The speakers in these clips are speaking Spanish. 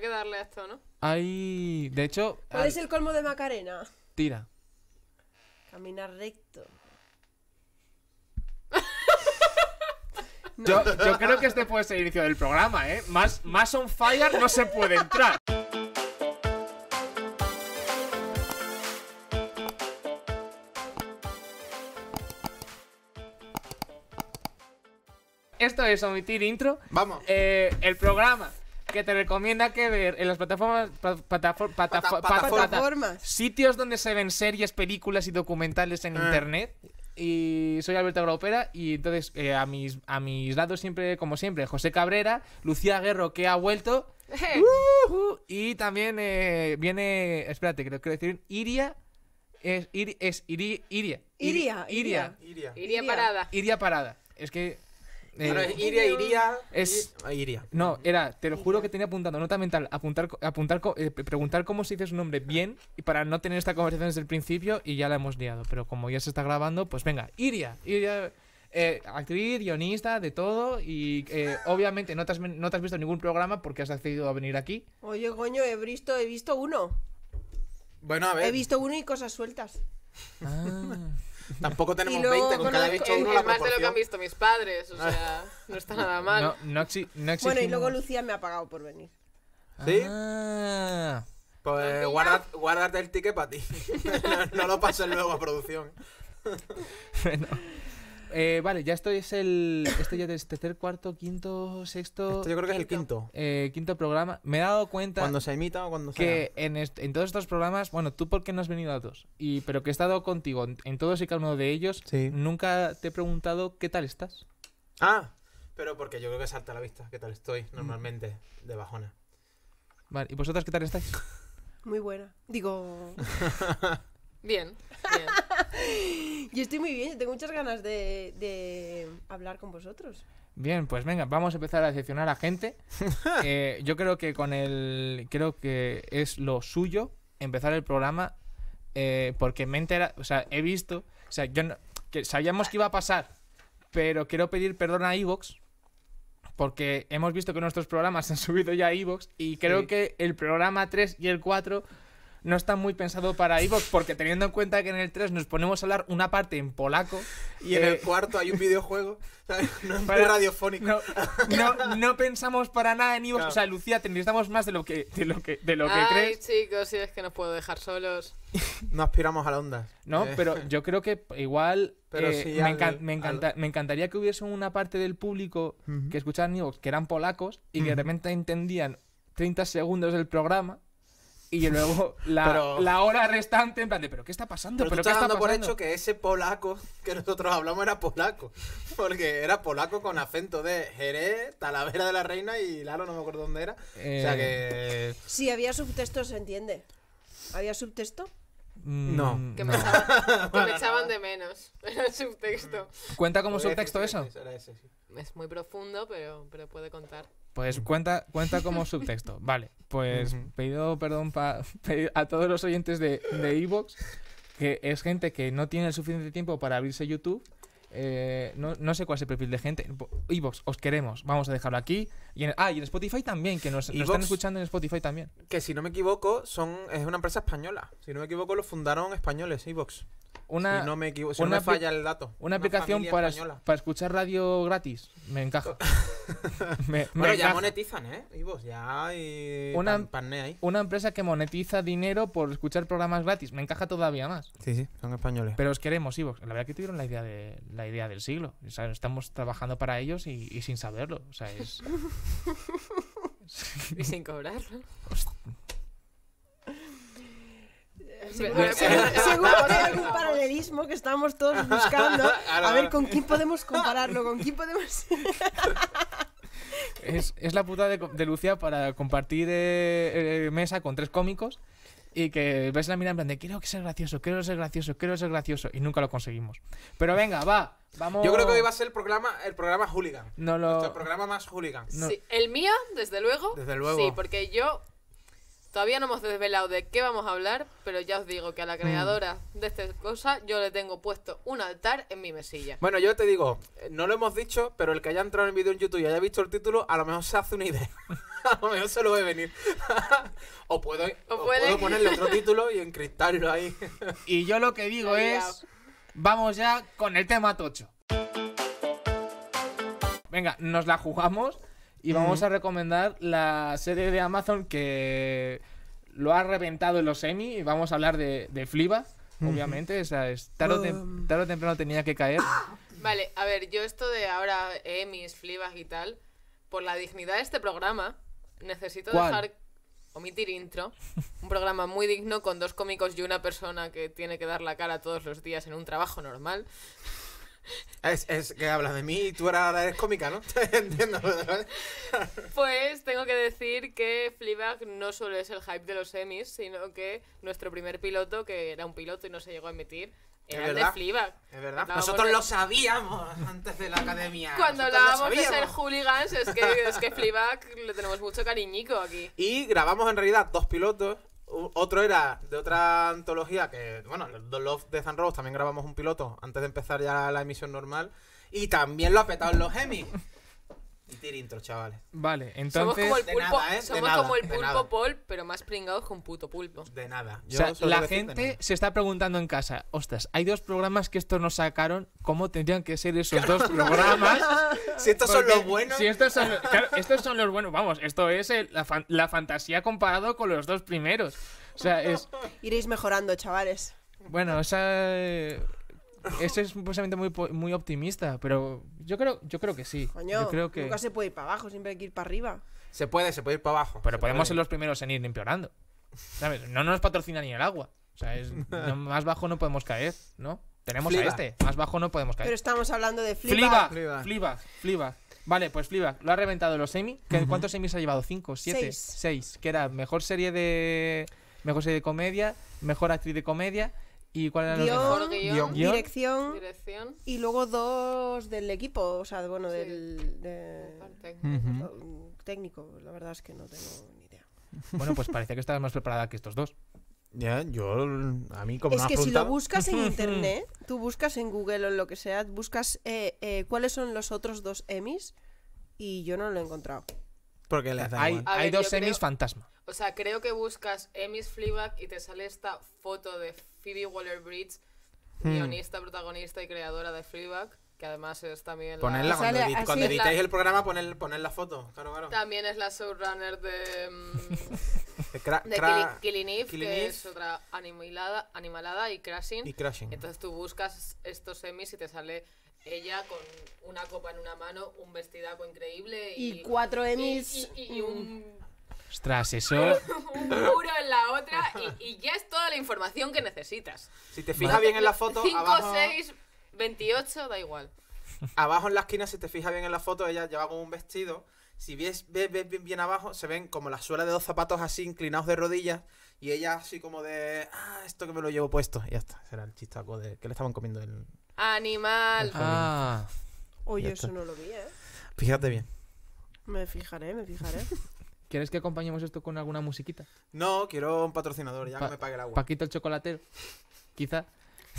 que darle a esto, ¿no? Hay. De hecho. ¿Cuál es el colmo de Macarena? Tira. Caminar recto. yo, creo que este puede ser el inicio del programa, ¿eh? Más, más on fire no se puede entrar. Esto es omitir intro. Vamos. Eh, el programa que te recomienda que ver en las plataformas, plataformas. sitios donde se ven series, películas y documentales en ah. internet. Y soy Alberto Graupera y entonces eh, a, mis, a mis lados siempre, como siempre, José Cabrera, Lucía Guerro que ha vuelto. Uh, y también eh, viene, espérate, creo que decir Iria. Es, ir, es iria. Iria. Iria. Iria. Iria. Iria Parada. Iria Parada. Es que eh, iria, iría. Es, ah, No, era, te lo juro que tenía apuntado, nota mental, apuntar, apuntar eh, preguntar cómo se dice su nombre bien y para no tener esta conversación desde el principio y ya la hemos liado. Pero como ya se está grabando, pues venga, Iria. Iria. Eh, actriz, guionista, de todo. Y eh, obviamente no te, has, no te, has, visto ningún programa porque has accedido a venir aquí. Oye, coño, he visto, he visto uno. Bueno, a ver. He visto uno y cosas sueltas. Ah. Tampoco tenemos 20 con cada bicho uno la más de lo que han visto mis padres, o ah. sea, no está nada mal. Bueno, y luego Lucía me ha pagado por venir. ¿Sí? Ah. Pues guárdate el ticket para ti. no, no, lo pases luego a producción. bueno. Eh, vale, ya estoy es el. Este ya es tercer, cuarto, quinto, sexto. Este yo creo que es el quinto. Eh, quinto programa. Me he dado cuenta. Cuando se emita o cuando se. Que en, todos estos programas, bueno, tú porque no has venido a dos. y, pero que he estado contigo en, todos y cada uno de ellos, sí. nunca te he preguntado qué tal estás. Ah, pero porque yo creo que salta a la vista qué tal estoy mm. normalmente de bajona. Vale, ¿y vosotras qué tal estáis? Muy buena. Digo. bien, bien. Y estoy muy bien, tengo muchas ganas de, hablar con vosotros. Bien, pues venga, vamos a empezar a decepcionar a gente. Eh, yo creo que con el. Creo que es lo suyo empezar el programa. Eh, porque me entera. O sea, he visto. O sea, yo que sabíamos que iba a pasar. Pero quiero pedir perdón a Evox. Porque hemos visto que nuestros programas han subido ya a Evox. Y creo que el programa 3 y el 4 no está muy pensado para Evox, porque teniendo en cuenta que en el 3 nos ponemos a hablar una parte en polaco. Y en el eh, cuarto hay un videojuego. No para... radiofónico. No, pensamos para nada en Evox. O sea, Lucía, te necesitamos más de lo que, de lo que, crees. chicos, si es que nos puedo dejar solos. No aspiramos a la onda. No, eh, pero yo creo que igual eh, me, me, encantaría que hubiese una parte del público que escuchara Evox que eran polacos y que de repente entendían 30 segundos del programa y luego la, la hora restante, en plan de, ¿pero qué está pasando? Pero, ¿pero tú por hecho que ese polaco que nosotros hablamos era polaco. Porque era polaco con acento de Jerez, Talavera de la Reina y Lalo, no me acuerdo dónde era. O sea eh. que. Si había subtexto, se entiende. ¿Había subtexto? Mm, no. Que me, Echaban, de menos. Era el subtexto. ¿Cuenta como subtexto eso? Es muy profundo, pero, pero puede contar. Pues cuenta, cuenta como subtexto. Vale, pues pedido perdón a todos los oyentes de Evox, de que es gente que no tiene el suficiente tiempo para abrirse YouTube. Eh, no, no, sé cuál es el perfil de gente. Evox, os queremos. Vamos a dejarlo aquí. Y ah, y en Spotify también, que nos, están escuchando en Spotify también. Que si no me equivoco, son, es una empresa española. Si no me equivoco, los fundaron españoles, Evox. Una, si no me, equivoco, si una falla el dato. Una, aplicación para, para escuchar radio gratis. Me encaja. me, bueno, ya monetizan, ¿eh? Evox, ya hay una, empresa que monetiza dinero por escuchar programas gratis. Me encaja todavía más. Sí, sí, son españoles. Pero os queremos, Evox. La verdad que tuvieron la idea, de, la idea del siglo. estamos trabajando para ellos y, y sin saberlo. O sea, es, y sin cobrarlo. Eh, seguro, que hay algún paralelismo que estamos todos buscando. A ver con quién podemos compararlo, con quién podemos. Es, la puta de, Lucia para compartir eh, eh, mesa con tres cómicos y que ves la mirada en plan de quiero que sea gracioso, quiero ser gracioso, quiero ser gracioso y nunca lo conseguimos. Pero venga, va, vamos. Yo creo que hoy va a ser el programa, el programa hooligan. No lo... Nuestro programa más hooligan. Sí, el mío, desde luego. Desde luego. Sí, porque yo Todavía no hemos desvelado de qué vamos a hablar, pero ya os digo que a la mm. creadora de esta cosa yo le tengo puesto un altar en mi mesilla. Bueno, yo te digo, eh, no lo hemos dicho, pero el que haya entrado en el vídeo en YouTube y haya visto el título, a lo mejor se hace una idea. a lo mejor se lo ve venir. o puedo, ponerle otro título y encriptarlo ahí. y yo lo que digo es, vamos ya con el tema tocho. Venga, nos la jugamos y vamos a recomendar la serie de Amazon que lo ha reventado en los Emmy. Y vamos a hablar de, de Fliba, obviamente. O sea, tarde, o um. tarde o temprano tenía que caer. Vale, a ver, yo esto de ahora Emmys, Flibas y tal, por la dignidad de este programa, necesito dejar omitir intro. Un programa muy digno con dos cómicos y una persona que tiene que dar la cara todos los días en un trabajo normal. Es, que hablas de mí y tú eres cómica, ¿no? Entiendo. pues tengo que decir que flyback no solo es el hype de los semis, sino que nuestro primer piloto, que era un piloto y no se llegó a emitir, era el de Fleabag. Es verdad. Nosotros lo sabíamos antes de la academia. Cuando hablábamos de ser hooligans, es que, es que le tenemos mucho cariñico aquí. Y grabamos en realidad dos pilotos otro era de otra antología que, bueno, los Love, de San Rose también grabamos un piloto antes de empezar ya la emisión normal. Y también lo ha petado en los Emmy y intro, chavales. Vale, entonces. Somos como el pulpo, ¿eh? Paul, pero más pringados con puto pulpo. De nada. la gente se está preguntando en casa: ostras, hay dos programas que estos nos sacaron. ¿Cómo tendrían que ser esos dos programas? si estos son los buenos. estos son, los buenos. Vamos, esto es la, la fantasía comparado con los dos primeros. O sea, es. Iréis mejorando, chavales. Bueno, esa. Eh, eso es un pensamiento muy, muy optimista, pero yo creo, yo creo que sí. creo que... nunca se puede ir para abajo, siempre hay que ir para arriba. Se puede, se puede ir para abajo. Pero podemos ser los primeros en ir empeorando. No nos patrocina ni el agua. O sea, es, más bajo no podemos caer, ¿no? Tenemos a este, más bajo no podemos caer. Pero estamos hablando de fliba fliba fliba Vale, pues fliba lo ha reventado los semi. ¿Cuántos semis ha llevado? ¿Cinco? ¿Siete? Seis. Que era mejor serie de... Mejor serie de comedia, mejor actriz de comedia ¿Y cuál era guión, dirección, y luego dos del equipo, o sea, bueno, del mm, técnico. La verdad es que no tengo ni idea. Bueno, pues parecía que estabas más preparada que estos dos. Ya, yo, a mí como Es que si lo buscas en internet, tú buscas en Google o en lo que sea, buscas eh, eh, cuáles son los otros dos Emmys y yo no lo he encontrado. Porque hay, dos Emmys fantasma. O sea, creo que buscas Emmys Fleabag y te sale esta foto de Phoebe Waller-Bridge, hmm. guionista, protagonista y creadora de Freeback, que además es también la... cuando, cuando editáis el programa, poner, poner la foto, También es la showrunner de... de, Killing, Eve, que es otra animalada, y, crashing. Entonces tú buscas estos semis y te sale ella con una copa en una mano, un vestidaco increíble y, cuatro Emmys y, un mm. Ostras, eso. un muro en la otra y, ya es toda la información que necesitas. Si te fijas bien en la foto. 5, 6, 28, da igual. Abajo en la esquina, si te fijas bien en la foto, ella lleva como un vestido. Si ves, bien, abajo, se ven como la suela de dos zapatos así inclinados de rodillas. Y ella así como de. Ah, esto que me lo llevo puesto. Y ya está. Será el chistaco de que le estaban comiendo el. Animal. Oye, ah. eso no lo vi, ¿eh? Fíjate bien. Me fijaré, me fijaré. ¿Quieres que acompañemos esto con alguna musiquita? No, quiero un patrocinador, ya que me pague el agua. Paquito el chocolatero, quizá.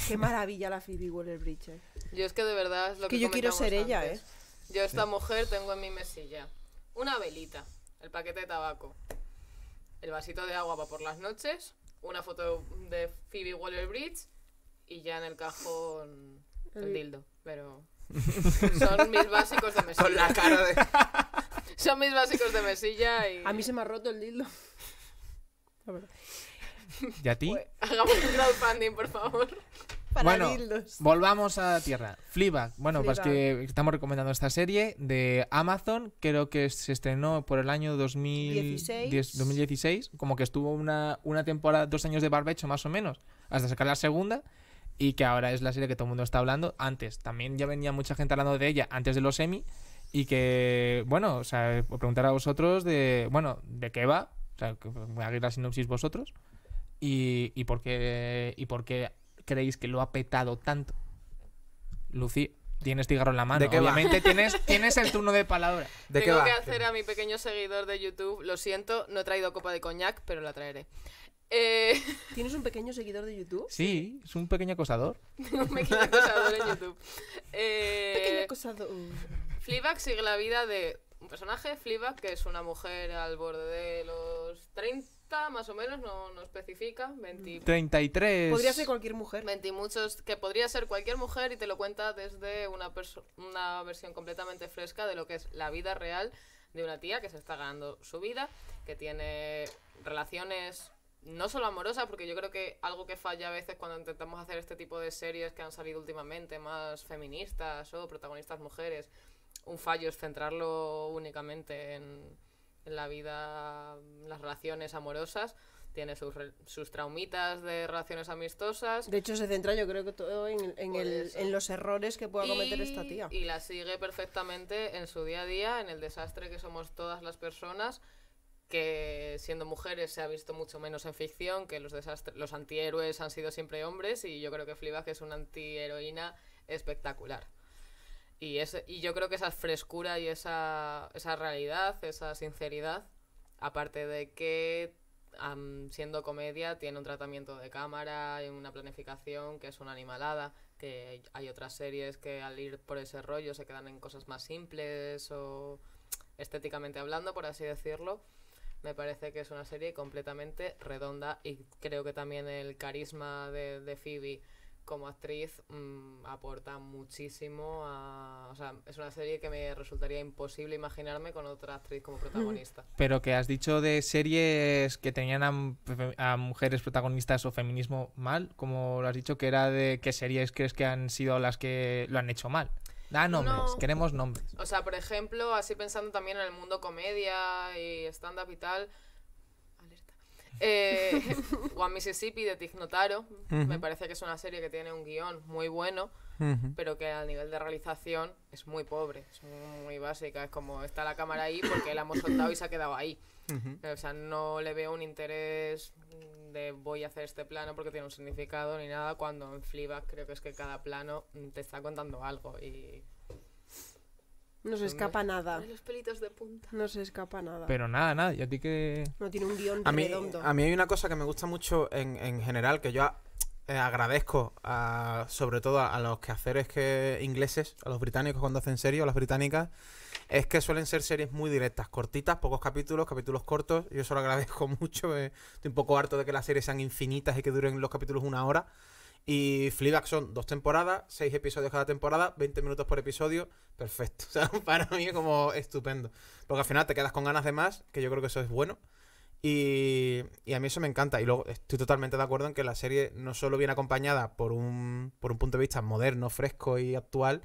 Qué maravilla la Phoebe Waller-Bridge. Eh. Yo es que de verdad es lo que, yo quiero ser ella, ¿eh? Yo esta mujer tengo en mi mesilla una velita, el paquete de tabaco, el vasito de agua para por las noches, una foto de Phoebe Waller-Bridge y ya en el cajón el dildo, pero son mis básicos de mesilla. Con la cara de Son mis básicos de mesilla y. A mí se me ha roto el dildo. ¿Y a ti? Pues, hagamos un crowdfunding, por favor. Para bueno, volvamos a tierra. Fleabag. Bueno, pues que estamos recomendando esta serie de Amazon. Creo que se estrenó por el año 2016. como que estuvo una, una temporada, dos años de barbecho más o menos, hasta sacar la segunda y que ahora es la serie que todo el mundo está hablando. Antes también ya venía mucha gente hablando de ella antes de los Emmy, y que, bueno, o sea, eh, preguntar a vosotros de, bueno, ¿de qué va? O sea, hagáis la sinopsis vosotros. Y, y, por qué, y por qué creéis que lo ha petado tanto. Lucy, tienes cigarro en la mano. Obviamente tienes, tienes el turno de palabra. ¿De Tengo que hacer a mi pequeño seguidor de YouTube. Lo siento, no he traído copa de coñac, pero la traeré. Eh, ¿Tienes un pequeño seguidor de YouTube? Sí, es un pequeño acosador. un pequeño acosador en YouTube. Eh, pequeño acosador. Fleabag sigue la vida de un personaje, Fleabag, que es una mujer al borde de los 30, más o menos, no, no especifica, 20... 33. Podría ser cualquier mujer. 20 y muchos, que podría ser cualquier mujer y te lo cuenta desde una, una versión completamente fresca de lo que es la vida real de una tía que se está ganando su vida, que tiene relaciones no solo amorosas, porque yo creo que algo que falla a veces cuando intentamos hacer este tipo de series que han salido últimamente, más feministas o protagonistas mujeres, un fallo es centrarlo únicamente en, la vida, las relaciones amorosas. Tiene sus, traumitas de relaciones amistosas. De hecho, se centra yo creo que todo en, los errores que pueda cometer esta tía. Y la sigue perfectamente en su día a día, en el desastre que somos todas las personas que siendo mujeres se ha visto mucho menos en ficción, que los, los antihéroes han sido siempre hombres y yo creo que Fleabag es una antiheroína espectacular. Y, ese, y yo creo que esa frescura y esa, esa realidad, esa sinceridad, aparte de que siendo comedia tiene un tratamiento de cámara y una planificación que es una animalada, que hay otras series que al ir por ese rollo se quedan en cosas más simples o estéticamente hablando, por así decirlo. Me parece que es una serie completamente redonda y creo que también el carisma de, de Phoebe como actriz mm, aporta muchísimo a... O sea, es una serie que me resultaría imposible imaginarme con otra actriz como protagonista. Pero que has dicho de series que tenían a, mujeres protagonistas o feminismo mal, como lo has dicho, que era de qué series crees que han sido las que lo han hecho mal. Da nombres, queremos nombres. O sea, por ejemplo, así pensando también en el mundo comedia y stand-up y tal, eh, One Mississippi de Tignotaro. Me parece que es una serie que tiene un guión muy bueno, pero que a nivel de realización es muy pobre, es muy, básica. Es como está la cámara ahí porque la hemos soltado y se ha quedado ahí. O sea, no le veo un interés de voy a hacer este plano porque tiene un significado ni nada, cuando en Fleabag creo que es que cada plano te está contando algo y no se escapa nada. Los pelitos de punta. No se escapa nada. Pero nada, nada. ¿Y a ti que No tiene un guión a mí, redondo. A mí hay una cosa que me gusta mucho en, en general, que yo eh, agradezco sobre todo a, los los quehaceres que ingleses, a los británicos cuando hacen series, a las británicas, es que suelen ser series muy directas, cortitas, pocos capítulos, capítulos cortos. Yo eso lo agradezco mucho. Eh, estoy un poco harto de que las series sean infinitas y que duren los capítulos una hora. Y Fleabag son dos temporadas, seis episodios cada temporada, 20 minutos por episodio, perfecto. O sea, para mí es como estupendo. Porque al final te quedas con ganas de más, que yo creo que eso es bueno. Y, a mí eso me encanta. Y luego estoy totalmente de acuerdo en que la serie no solo viene acompañada por un, por un punto de vista moderno, fresco y actual,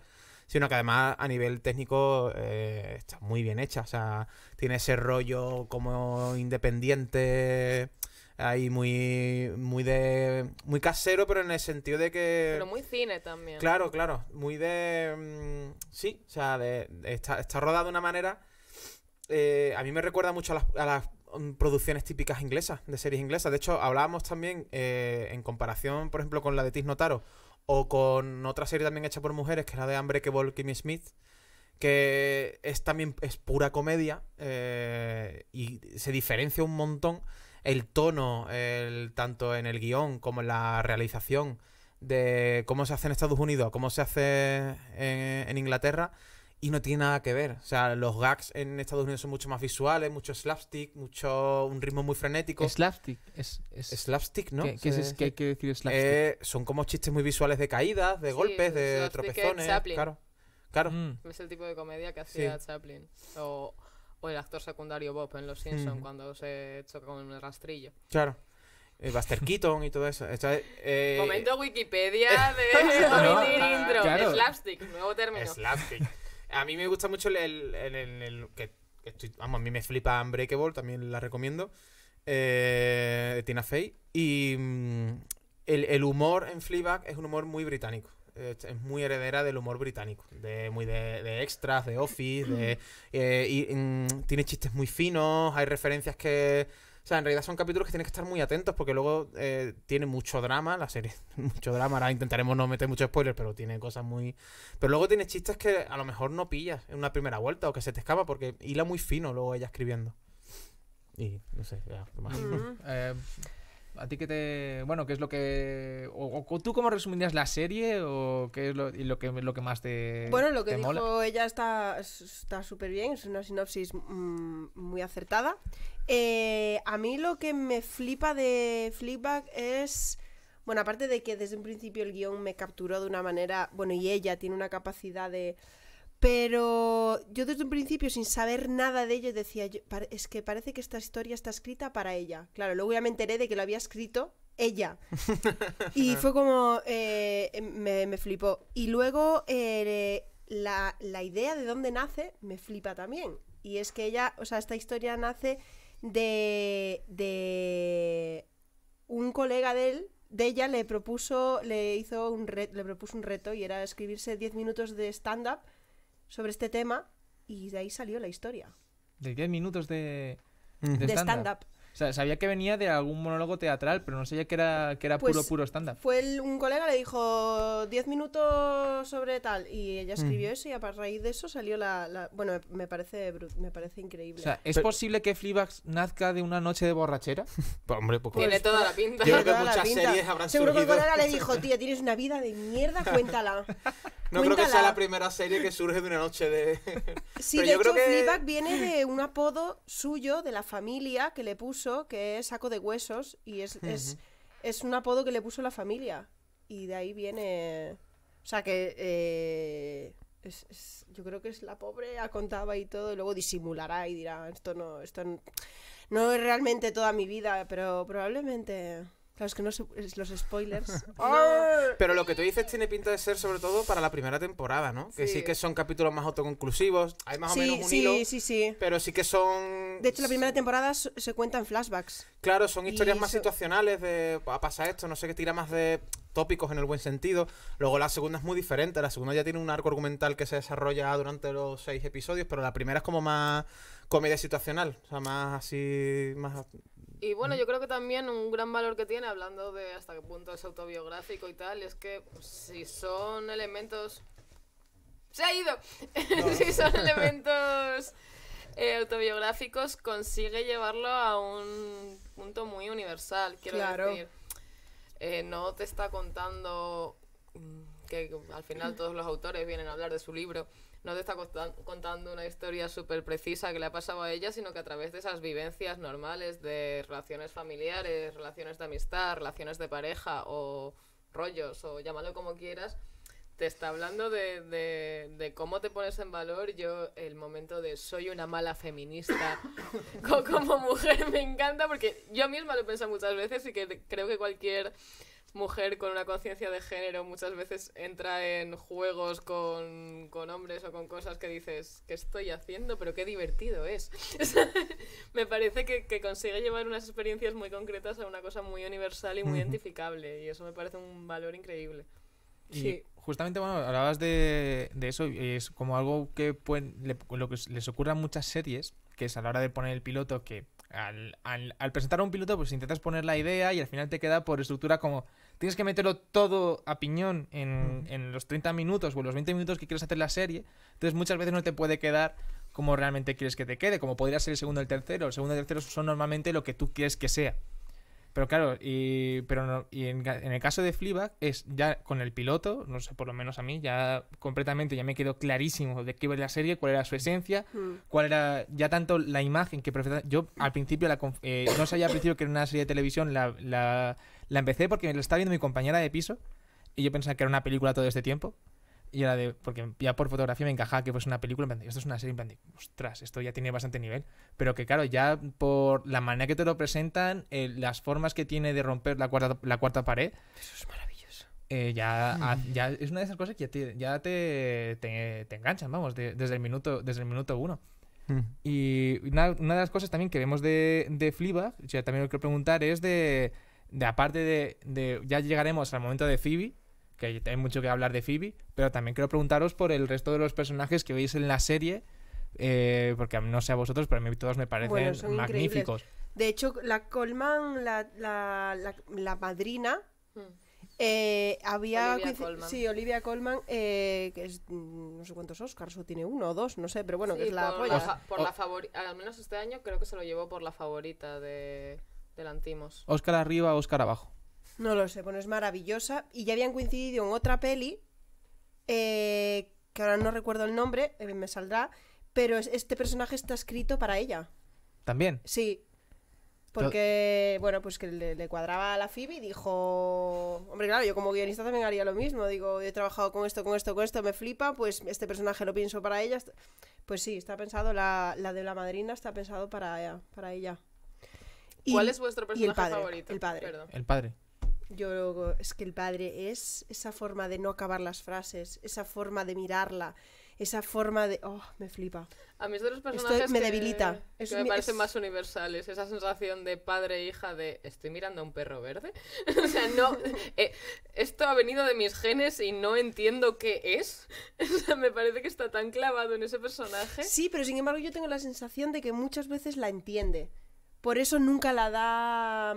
sino que además a nivel técnico eh, está muy bien hecha. O sea, tiene ese rollo como independiente ahí muy muy de muy casero pero en el sentido de que pero muy cine también claro claro muy de mm, sí o sea de, está, rodada de una manera eh, a mí me recuerda mucho a las, mm, producciones típicas inglesas de series inglesas de hecho hablábamos también eh, en comparación por ejemplo con la de Tis Notaro o con otra serie también hecha por mujeres que era de Hambre que Kimmy Smith que es también es pura comedia eh, y se diferencia un montón el tono, el, tanto en el guión como en la realización de cómo se hace en Estados Unidos, cómo se hace en, Inglaterra, y no tiene nada que ver. O sea, los gags en Estados Unidos son mucho más visuales, mucho slapstick, mucho un ritmo muy frenético. Slapstick, es, slapstick, ¿no? es, decir eh, son como chistes muy visuales de caídas, de golpes, de tropezones, claro. Claro. Mm. Es el tipo de comedia que hacía Chaplin. O o el actor secundario Bob en Los Simpsons cuando se choca con un rastrillo. Claro. Eh, Buster Keaton y todo eso. comento eh, Wikipedia eh, de intro. Slapstick, nuevo término. Slapstick. A mí me gusta mucho el, que, vamos, a mí me flipa Unbreakable, también la recomiendo. Tina Fey. Y mm, el, humor en Fleabag es un humor muy británico es muy heredera del humor británico, de muy de, extras, de office, mm. eh, mm, tiene chistes muy finos, hay referencias que... O sea, en realidad son capítulos que tienes que estar muy atentos porque luego eh, tiene mucho drama, la serie, mucho drama. Ahora intentaremos no meter mucho spoiler, pero tiene cosas muy... Pero luego tiene chistes que a lo mejor no pillas en una primera vuelta o que se te escapa porque hila muy fino luego ella escribiendo. Y no sé, mm. eh, ¿A ti qué te. Bueno, qué es lo que. O, tú cómo resumirías la serie? ¿O qué es lo, y lo, que, lo que más te. Bueno, lo que dijo ella está súper bien, es una sinopsis mm, muy acertada. Eh, a mí lo que me flipa de Flipback es. Bueno, aparte de que desde un principio el guión me capturó de una manera. Bueno, y ella tiene una capacidad de pero yo desde un principio, sin saber nada de ello, decía, es que parece que esta historia está escrita para ella. Claro, luego ya me enteré de que lo había escrito ella. y fue como, eh, em, me, flipó. Y luego eh, la, idea de dónde nace me flipa también. Y es que ella, o sea, esta historia nace de, un colega de él de ella le propuso, le hizo un reto, le propuso un reto y era escribirse 10 minutos de stand-up sobre este tema y de ahí salió la historia. De 10 minutos de, de stand-up. O sea, sabía que venía de algún monólogo teatral, pero no sabía que era, que era pues puro, puro estándar Fue un colega, le dijo 10 minutos sobre tal, y ella mm. escribió eso, y a raíz de eso salió la... Bueno, me parece, me parece increíble. O sea, ¿es posible que Fleabag nazca de una noche de borrachera? Pues, pues, Tiene pues, toda la pinta. Yo creo que muchas series habrán Seguro que un colega le dijo, tía, tienes una vida de mierda, cuéntala. No creo que sea la primera serie que surge de una noche de... sí, Pero de yo hecho, creo que... viene de un apodo suyo, de la familia, que le puso que es saco de huesos, y es, es, un apodo que le puso la familia. Y de ahí viene. O sea que. Eh, yo creo que es la pobre, contaba y todo, y luego disimulará y dirá: Esto no. Esto no, no es realmente toda mi vida, pero probablemente que no los spoilers. Pero lo que tú dices tiene pinta de ser sobre todo para la primera temporada, ¿no? Que sí, que son capítulos más autoconclusivos, hay más o menos un sí, hilo, Sí, sí, Pero sí que son De hecho, la primera temporada se cuenta en flashbacks. Claro, son historias más situacionales de pasar esto, no sé qué tira más de tópicos en el buen sentido. Luego la segunda es muy diferente, la segunda ya tiene un arco argumental que se desarrolla durante los seis episodios, pero la primera es como más comedia situacional, o sea, más así, más y bueno, mm. yo creo que también un gran valor que tiene, hablando de hasta qué punto es autobiográfico y tal, es que si son elementos... ¡Se ha ido! si son elementos eh, autobiográficos, consigue llevarlo a un punto muy universal, quiero decir. Eh, no te está contando mm, que al final mm. todos los autores vienen a hablar de su libro no te está contando una historia súper precisa que le ha pasado a ella, sino que a través de esas vivencias normales de relaciones familiares, relaciones de amistad, relaciones de pareja o rollos o llámalo como quieras, te está hablando de, cómo te pones en valor. Yo, el momento de soy una mala feminista como, mujer me encanta porque yo misma lo he pensado muchas veces y que creo que cualquier mujer con una conciencia de género muchas veces entra en juegos con, con, hombres o con cosas que dices, ¿qué estoy haciendo? Pero qué divertido es. Me parece que, que, consigue llevar unas experiencias muy concretas a una cosa muy universal y muy identificable. Y eso me parece un valor increíble. Y sí. justamente, bueno, hablabas de, de eso, es como algo que pueden, lo que les ocurre a muchas series, que es a la hora de poner el piloto que al, presentar un piloto, pues intentas poner la idea y al final te queda por estructura como tienes que meterlo todo a piñón en, los 30 minutos o los 20 minutos que quieres hacer la serie. Entonces muchas veces no te puede quedar como realmente quieres que te quede, como podría ser el segundo o el tercero. El segundo y el tercero son normalmente lo que tú quieres que sea. Pero claro, y, pero no, y en, el caso de Fleabag es ya con el piloto, no sé, por lo menos a mí, ya completamente, ya me quedó clarísimo de qué era la serie, cuál era su esencia, mm. cuál era ya tanto la imagen que... Yo al principio, eh, no sabía al principio que era una serie de televisión, la, la, empecé porque me lo estaba viendo mi compañera de piso y yo pensaba que era una película todo este tiempo. Y era de, porque ya por fotografía me encajaba que fuese una película, esto es una serie, de, ostras, esto ya tiene bastante nivel. Pero que claro, ya por la manera que te lo presentan, eh, las formas que tiene de romper la cuarta, la cuarta pared. Eso es maravilloso. Eh, ya, es una de esas cosas que ya te, enganchan, vamos, desde, el minuto, desde el minuto uno. Y una, de las cosas también que vemos de, de Fleabag, ya también lo quiero preguntar, es de, de aparte de, de, ya llegaremos al momento de Phoebe, que hay mucho que hablar de Phoebe, pero también quiero preguntaros por el resto de los personajes que veis en la serie, eh, porque no sé a vosotros, pero a mí todos me parecen magníficos. De hecho, la Colman, la, la, la, madrina, hmm. eh, había... Sí, Olivia Colman, eh, que es mm, no sé cuántos Oscars, o tiene uno o dos, no sé, pero bueno, que es la por la al menos este año creo que se lo llevó por la favorita de, la Antimos. Oscar arriba, Oscar abajo. No lo sé, bueno, es maravillosa. Y ya habían coincidido en otra peli, eh, que ahora no recuerdo el nombre, eh, me saldrá, pero este personaje está escrito para ella. ¿También? Sí. Porque, bueno, pues que le, cuadraba a la Fibi y dijo... Hombre, claro, yo como guionista también haría lo mismo. Digo, he trabajado con esto, con esto, con esto, me flipa, pues este personaje lo pienso para ella. Pues sí, está pensado, la, la de la madrina está pensado para ella. Para ella. ¿Cuál es vuestro personaje favorito? El padre. El padre. Yo es que el padre es esa forma de no acabar las frases, esa forma de mirarla, esa forma de. ¡Oh, me flipa! A mí los personajes. me debilita. Que me parecen más universales. Esa sensación de padre e hija de. Estoy mirando a un perro verde. o sea, no. Eh, esto ha venido de mis genes y no entiendo qué es. o sea, me parece que está tan clavado en ese personaje. Sí, pero sin embargo, yo tengo la sensación de que muchas veces la entiende. Por eso nunca la da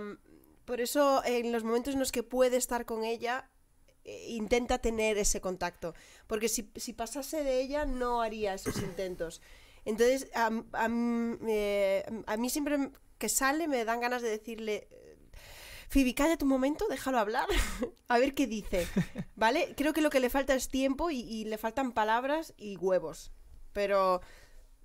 por eso, en los momentos en los que puede estar con ella, eh, intenta tener ese contacto. Porque si, pasase de ella, no haría esos intentos. Entonces, eh, a, mí siempre que sale me dan ganas de decirle, eh, Phoebe, calla tu momento, déjalo hablar, a ver qué dice, ¿vale? Creo que lo que le falta es tiempo y, y le faltan palabras y huevos, pero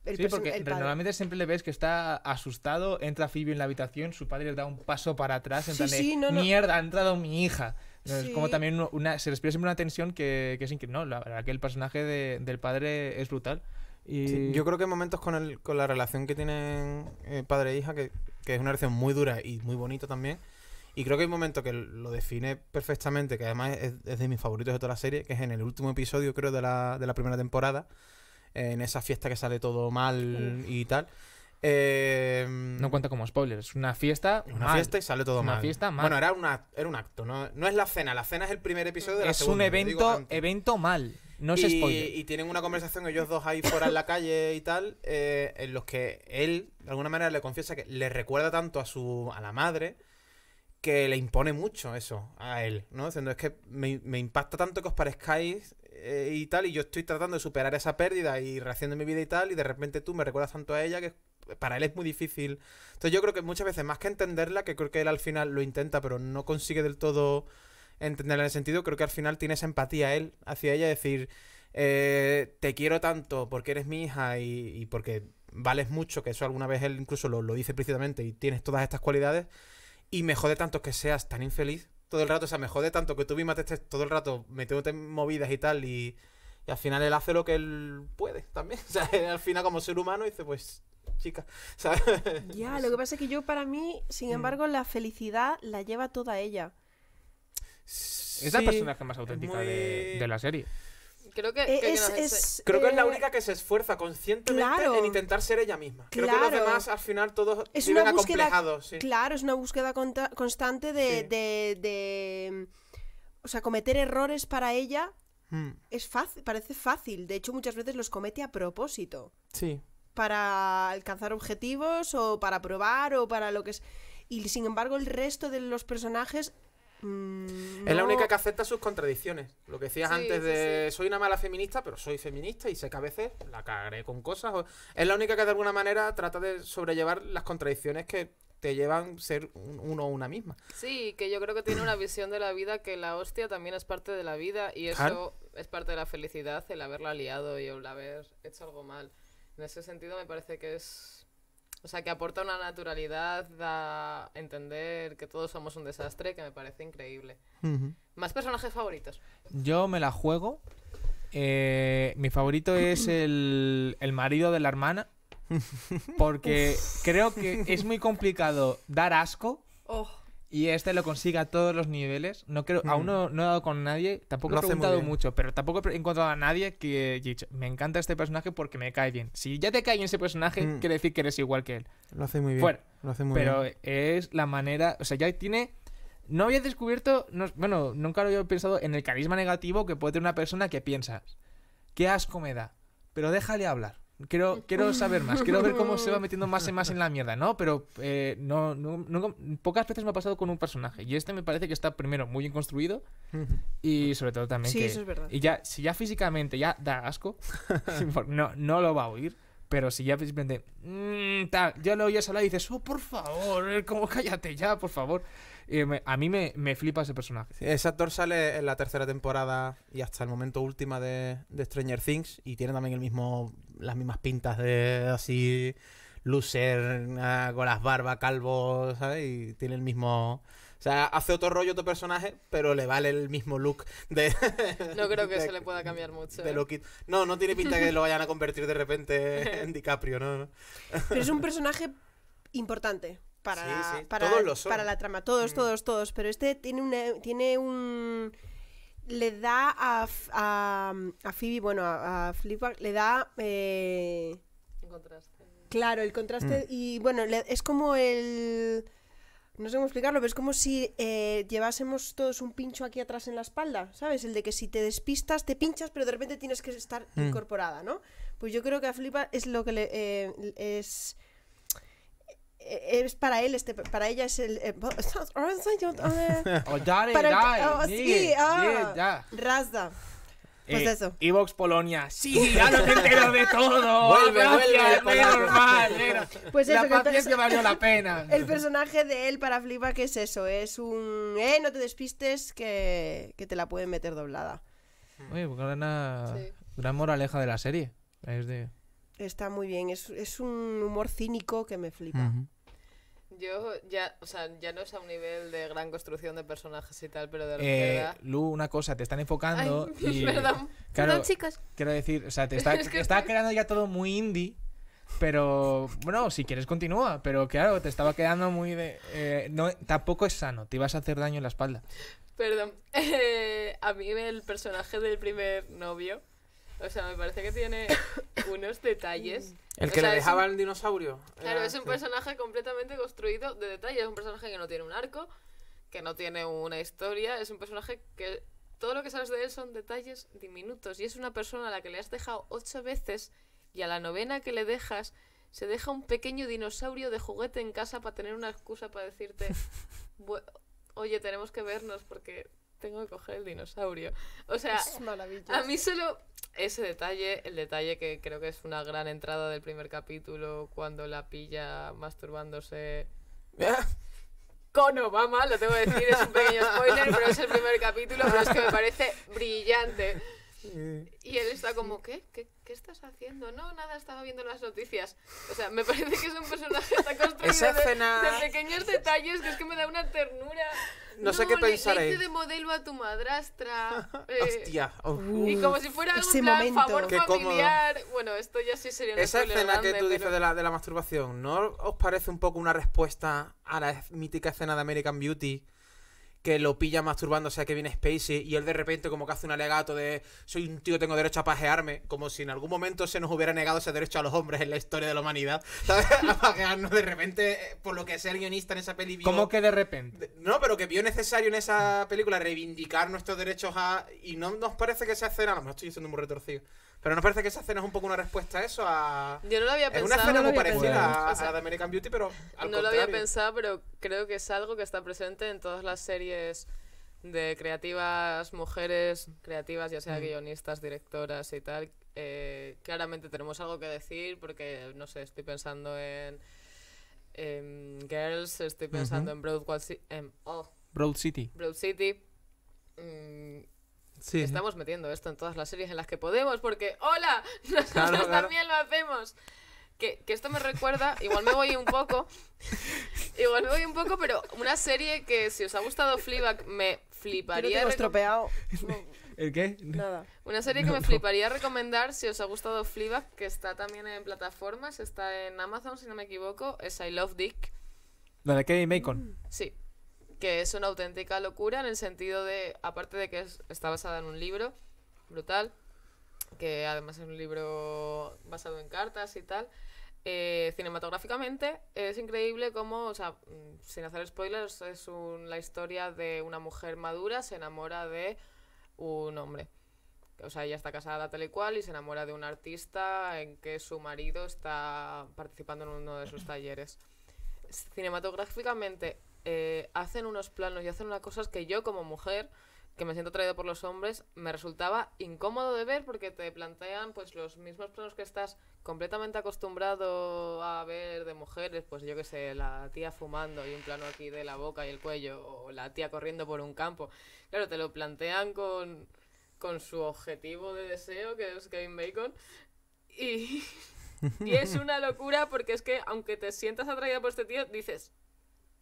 sí, porque normalmente siempre le ves que está asustado, entra Phoebe en la habitación, su padre le da un paso para atrás, en plan de, mierda, ha entrado mi hija. es Como también una, se respira siempre una tensión que, que es increíble. No, la verdad que el personaje de, del padre es brutal. Y... yo creo que hay momentos con, el, con la relación que tienen eh, padre e hija, que, que, es una relación muy dura y muy bonita también. Y creo que hay un momento que lo define perfectamente, que además es, de mis favoritos de toda la serie, que es en el último episodio, creo, de la, de la primera temporada en esa fiesta que sale todo mal y tal. Eh, no cuenta como spoiler, es una fiesta. Una fiesta y sale todo una mal. Fiesta Bueno, era, una, era un acto, ¿no? no es la cena, la cena es el primer episodio de la Es un evento, evento mal. No es spoiler. Y tienen una conversación ellos dos ahí fuera en la calle y tal, eh, en los que él, de alguna manera, le confiesa que le recuerda tanto a su. a la madre que le impone mucho eso a él, ¿no? Diciendo, es que me impacta tanto que os parezcáis eh, y tal, y yo estoy tratando de superar esa pérdida y rehaciendo mi vida y tal, y de repente tú me recuerdas tanto a ella que para él es muy difícil. Entonces yo creo que muchas veces, más que entenderla, que creo que él al final lo intenta, pero no consigue del todo entenderla en el sentido, creo que al final tiene esa empatía él hacia ella, decir, eh, te quiero tanto porque eres mi hija y, porque vales mucho, que eso alguna vez él incluso lo, dice precisamente y tienes todas estas cualidades, y me jode tanto que seas tan infeliz todo el rato, o sea, me jode tanto que tú misma te todo el rato metiéndote en movidas y tal, y, al final él hace lo que él puede también. O sea, él, al final como ser humano dice, pues, chica, Ya, lo que pasa es que yo para mí, sin mm. embargo, la felicidad la lleva toda ella. Es la personaje más auténtica de, de la serie. Creo que, eh, es, creo que es la eh, única que se esfuerza conscientemente en intentar ser ella misma. Creo que los demás al final todos es viven una búsqueda, Claro, es una búsqueda constante de, O sea, cometer errores para ella hmm. es fácil, parece fácil. De hecho, muchas veces los comete a propósito. Sí. Para alcanzar objetivos o para probar o para lo que es... Y sin embargo, el resto de los personajes Mm, es la única que acepta sus contradicciones. Lo que decías antes de soy una mala feminista, pero soy feminista y sé que a veces la cagaré con cosas. Es la única que de alguna manera trata de sobrellevar las contradicciones que te llevan ser uno o una misma. Sí, que yo creo que tiene una visión de la vida que la hostia también es parte de la vida y eso es parte de la felicidad, el haberla liado y el haber hecho algo mal. En ese sentido me parece que es o sea, que aporta una naturalidad a entender que todos somos un desastre que me parece increíble. ¿Más personajes favoritos? Yo me la juego. Eh, mi favorito es el, el marido de la hermana. Porque creo que es muy complicado dar asco. Oh. Y este lo consigue a todos los niveles. No creo, a hmm. aún no, he dado con nadie. Tampoco he preguntado mucho, pero tampoco he encontrado a nadie que dicho, me encanta este personaje porque me cae bien. Si ya te cae bien ese personaje, hmm. quiere decir que eres igual que él. Lo hace muy bien. pero es la manera, o sea, ya tiene no había descubierto, bueno, nunca lo había pensado en el carisma negativo que puede tener una persona que piensas, qué asco me da, pero déjale hablar quiero, quiero saber más, quiero ver cómo se va metiendo más y más en la mierda, ¿no? Pero eh, no, no, pocas veces me ha pasado con un personaje. Y este me parece que está primero muy bien construido y sobre todo también sí, Eso es verdad. Y ya, si ya físicamente ya da asco, no, no lo va a oír. Pero si ya simplemente... Mm, tal, ya lo oyes hablar y dices, oh, por favor, eh, como cállate ya, por favor. a mí me, me, flipa ese personaje. ese actor sale en la tercera temporada y hasta el momento última de, de, Stranger Things y tiene también el mismo las mismas pintas de así loser con las barbas, calvo, ¿sabes? Y tiene el mismo... O sea, hace otro rollo otro personaje, pero le vale el mismo look de... No creo que se le pueda cambiar mucho. ¿eh? No, no tiene pinta que lo vayan a convertir de repente en DiCaprio, ¿no? Pero es un personaje importante para, la, Para, la trama. Todos, mm. todos, todos. Pero este tiene, tiene un le da a, a, Phoebe, bueno, a, a le da... Eh, el contraste. Claro, el contraste. Mm. Y bueno, es como el... No sé cómo explicarlo, pero es como si eh, llevásemos todos un pincho aquí atrás en la espalda, ¿sabes? El de que si te despistas, te pinchas, pero de repente tienes que estar mm. incorporada, ¿no? Pues yo creo que a Flipa es lo que le... Eh, es e-, es para él este para ella es el o eh, oh, oh, oh, oh daddy, sí, ya Razda pues eh, eso. Evox Polonia. Sí, ya lo te entero de todo. vuelve, vuelve. Normal, pues eso, la que valió la pena. El personaje de él para Flipa, que es eso? Es un. Eh, no te despistes, que, que te la pueden meter doblada. Oye, pues gran, sí. gran moraleja de la serie. Es de. Está muy bien, es, un humor cínico que me flipa. Yo ya, o sea, ya no es a un nivel de gran construcción de personajes y tal, pero de eh, verdad. Lu, una cosa, te están enfocando. y, perdón. chicos. Quiero decir, o sea, te está, quedando ya todo muy indie. Pero bueno, si quieres continúa, pero claro, te estaba quedando muy de... Eh, no, tampoco es sano, te ibas a hacer daño en la espalda. Perdón, eh, a mí el personaje del primer novio o sea, me parece que tiene unos detalles. El que le dejaba el dinosaurio. Claro, es un personaje completamente construido de detalles. Es un personaje que no tiene un arco, que no tiene una historia. Es un personaje que todo lo que sabes de él son detalles diminutos. Y es una persona a la que le has dejado ocho veces y a la novena que le dejas se deja un pequeño dinosaurio de juguete en casa para tener una excusa para decirte, oye, tenemos que vernos porque tengo que coger el dinosaurio. O sea, es a mí solo ese detalle, el detalle que creo que es una gran entrada del primer capítulo cuando la pilla masturbándose. Con Obama, lo tengo que decir, es un pequeño spoiler, pero es el primer capítulo, pero es que me parece brillante. Eh, y él está como, ¿qué? ¿qué? ¿Qué estás haciendo? No, nada, estaba viendo las noticias. O sea, me parece que es un personaje está construido de, pequeños detalles que es que me da una ternura. No, sé qué pensar ahí. Eh. de modelo a tu madrastra. Eh, y como si fuera un plan favor familiar. Bueno, esto ya sí sería una Esa escena que tú dices de, la, de la masturbación, ¿no os parece un poco una respuesta a la mítica escena de American Beauty? que lo pilla masturbándose a viene Spacey y él de repente como que hace un alegato de soy un tío, tengo derecho a pajearme, como si en algún momento se nos hubiera negado ese derecho a los hombres en la historia de la humanidad, ¿sabes? A pajearnos de repente eh, por lo que sea el guionista en esa peli vio... ¿Cómo que de repente? No, pero que vio necesario en esa película reivindicar nuestros derechos a... Y no nos parece que se escena, no Me estoy diciendo muy retorcido. Pero ¿no parece que esa escena es un poco una respuesta a eso? A... Yo no lo había pensado. Es una escena muy parecida a, American Beauty, pero No lo había pensado, pero creo que es algo que está presente en todas las series de creativas mujeres, creativas, ya sea mm. guionistas, directoras y tal. Eh, claramente tenemos algo que decir porque, no sé, estoy pensando en, Girls, estoy pensando en Broad, en, oh, Broad City. Broad City. Mm, Estamos metiendo esto en todas las series en las que podemos, porque ¡hola! Nosotros también lo hacemos. Que, esto me recuerda, igual me voy un poco, igual me voy un poco, pero una serie que si os ha gustado Fleabag me fliparía... estropeado. ¿El qué? Nada. Una serie que me fliparía recomendar si os ha gustado Fleabag, que está también en plataformas, está en Amazon si no me equivoco, es I Love Dick. La de Kevin Bacon. Sí que es una auténtica locura en el sentido de, aparte de que está basada en un libro, brutal, que además es un libro basado en cartas y tal, eh, cinematográficamente es increíble cómo, o sea, mm, sin hacer spoilers, es la historia de una mujer madura, se enamora de un hombre. O sea, ella está casada tal y cual y se enamora de un artista en que su marido está participando en uno de sus talleres. Cinematográficamente eh, hacen unos planos y hacen unas cosas que yo como mujer que me siento atraída por los hombres, me resultaba incómodo de ver porque te plantean pues los mismos planos que estás completamente acostumbrado a ver de mujeres, pues yo que sé, la tía fumando y un plano aquí de la boca y el cuello, o la tía corriendo por un campo. Claro, te lo plantean con, con su objetivo de deseo, que es Kevin Bacon, y, y es una locura porque es que aunque te sientas atraída por este tío, dices,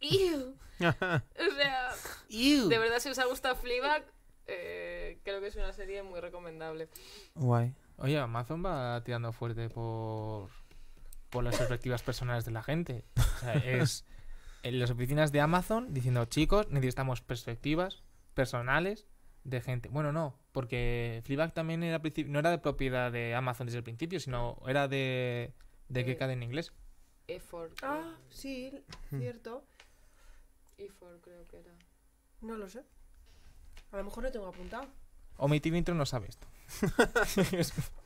o sea, de verdad, si os ha gustado Fleabag, eh, creo que es una serie muy recomendable. Guay. Oye, Amazon va tirando fuerte por, por las perspectivas personales de la gente. O sea, es en las oficinas de Amazon diciendo, chicos, necesitamos perspectivas personales de gente. Bueno, no, porque Fleabag también era no era de propiedad de Amazon desde el principio, sino era de... ¿De qué eh, cadena en inglés? Effort. Ah, sí, hmm. cierto creo que No lo sé. A lo mejor lo tengo apuntado. O mi intro no sabe esto.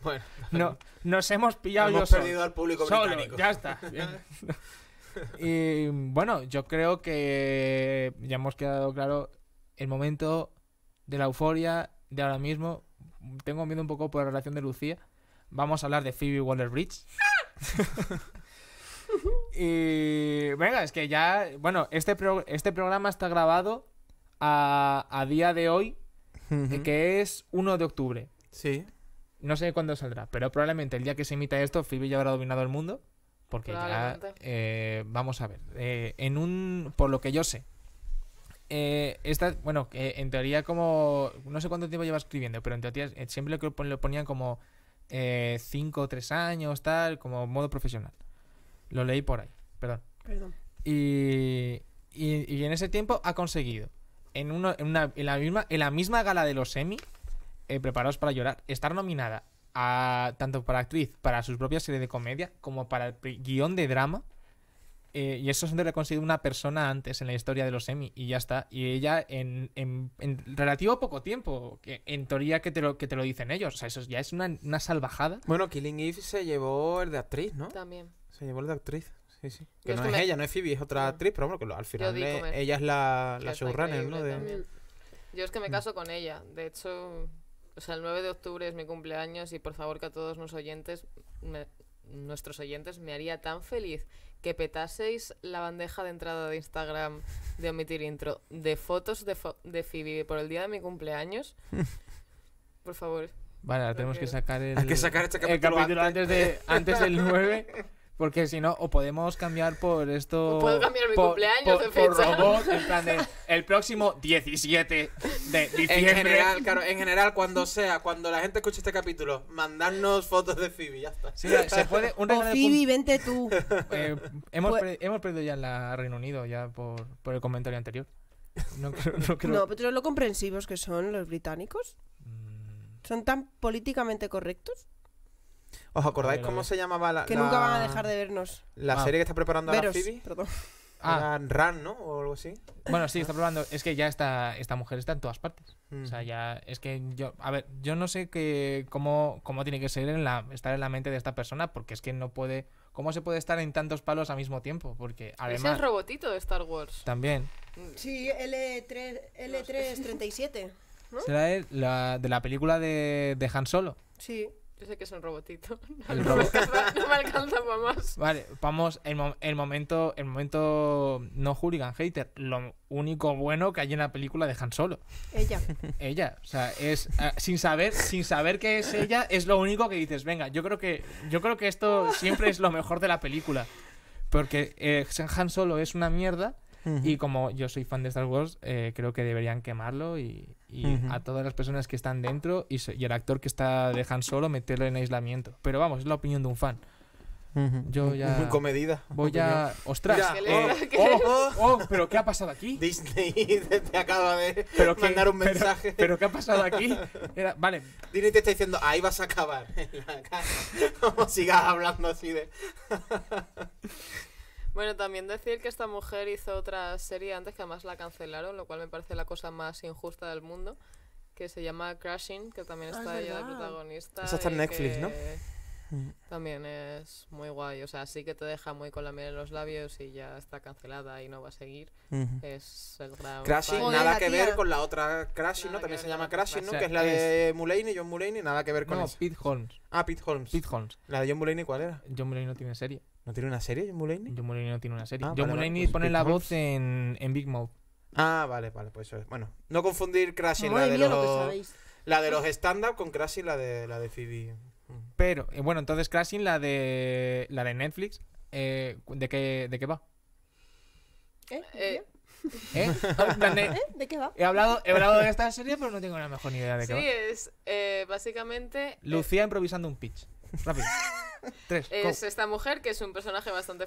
bueno, nos hemos pillado hemos yo perdido al público Ya está. y bueno, yo creo que ya hemos quedado claro el momento de la euforia de ahora mismo. Tengo miedo un poco por la relación de Lucía. Vamos a hablar de Phoebe Waller Bridge. Y venga, es que ya, bueno, este, este programa está grabado a, a día de hoy, que es 1 de octubre. Sí. No sé cuándo saldrá, pero probablemente el día que se imita esto, Phoebe ya habrá dominado el mundo. Porque ya, eh, vamos a ver, eh, en un, por lo que yo sé, eh, esta, bueno, en teoría como, no sé cuánto tiempo lleva escribiendo, pero en teoría eh, siempre lo, ponían como 5 o 3 años, tal, como modo profesional. Lo leí por ahí, perdón. Perdón. Y, en ese tiempo ha conseguido, en, una, en, la, misma, en la misma gala de los Emmy, eh, preparados para llorar, estar nominada a, tanto para actriz, para su propia serie de comedia, como para el guión de drama. Eh, y eso donde lo ha conseguido una persona antes en la historia de los Emmy, y ya está. Y ella en, relativo poco tiempo, que, en teoría que te, lo, que te lo dicen ellos. O sea, eso ya es una, una salvajada. Bueno, Killing Eve se llevó el de actriz, ¿no? También de actriz. Que no es, ella, no es Phoebe, es otra actriz, pero bueno, que al final ella es la, la Yo es que me mm. caso con ella. De hecho, o sea, el 9 de octubre es mi cumpleaños y por favor que a todos los oyentes, nuestros oyentes, me haría tan feliz que petaseis la bandeja de entrada de Instagram de omitir intro de fotos de, Phoebe por el día de mi cumpleaños. Por favor. Vale, tenemos que sacar el. Este de, antes del 9. Porque si no, o podemos cambiar por esto. Puedo cambiar mi cumpleaños de fecha. Por en plan El próximo 17 de diciembre. En general, en general, cuando sea, cuando la gente escuche este capítulo, mandarnos fotos de Phoebe, ya está. Sí, Phoebe, vente tú. Eh, pues- hemos, perdido ya en la Reino Unido, ya por, el comentario anterior. No, no, creo... no, pero lo comprensivos que son los británicos. Mm. ¿Son tan políticamente correctos? ¿Os acordáis cómo se llamaba la. Que nunca van a dejar de vernos. La ah. serie que está preparando ahora Phoebe. Perdón. Ah. Ran, ¿no? O algo así. Bueno, sí, está probando. Es que ya está, esta mujer está en todas partes. O sea, mm. ya. Es que yo. A ver, yo no sé cómo, cómo tiene que ser estar en la mente de esta persona, porque es que no puede. ¿Cómo se puede estar en tantos palos al mismo tiempo? Porque además. Es el robotito de Star Wars. También. Sí, L3, L337. Será de la película de, de Han Solo. Sí. Yo sé que es un robotito. No, me, no Vale, vamos, el, momento, el momento no hooligan hater. Lo único bueno que hay en la película de Han Solo. Ella. Ella. O sea, es ah, sin saber, sin saber que es ella, es lo único que dices, venga, yo creo que, yo creo que esto siempre es lo mejor de la película. Porque eh, Han Solo es una mierda. Y como yo soy fan de Star Wars, eh, creo que deberían quemarlo y, y a todas las personas que están dentro y, el actor que está dejan Solo meterlo en aislamiento. Pero vamos, es la opinión de un fan. Yo ya. Comedida. Voy a. ¡Ostras! Eh, oh, oh, oh. oh, ¿Pero qué ha pasado aquí? Disney te acaba de mandar un mensaje. Pero, qué ha pasado aquí? vale. Disney te está diciendo, ahí vas a acabar. Vamos Como sigas hablando así de. Bueno, también decir que esta mujer hizo otra serie antes que además la cancelaron, lo cual me parece la cosa más injusta del mundo, que se llama Crashing, que también ah, está ya ella de protagonista. Esa está en Netflix, ¿no? También es muy guay, o sea, sí que te deja muy con la miel en los labios y ya está cancelada y no va a seguir. Es el gran. Crashing, nada que ver con la otra Crashing, ¿no? También se llama Crashing, ¿no? que es la de Mulaney, John Mulaney, nada que ver con no, Pete Holmes. Ah, Pete Holmes. Pete Holmes. ¿La de John Mulaney cuál era? John Mulaney no tiene serie. ¿No tiene una serie John Mulaney? John Mulaney no tiene una serie. Ah, John Mulaney pues pone la voz en, en, Big Mouth. Ah, vale, vale, pues eso es. Bueno, no confundir Crashing, la de, los, la de los stand-up con Crash y la de, la de Phoebe. Pero, eh, bueno, entonces Crashing, la de la de Netflix, eh, ¿de, qué, ¿de qué va? ¿Eh? Eh, ¿Eh? Ah, ¿Eh? ¿De qué va? He hablado, he hablado de esta serie, pero no tengo la mejor idea de qué va. Sí, es básicamente. Lucía improvisando un pitch. es esta mujer que es un personaje bastante,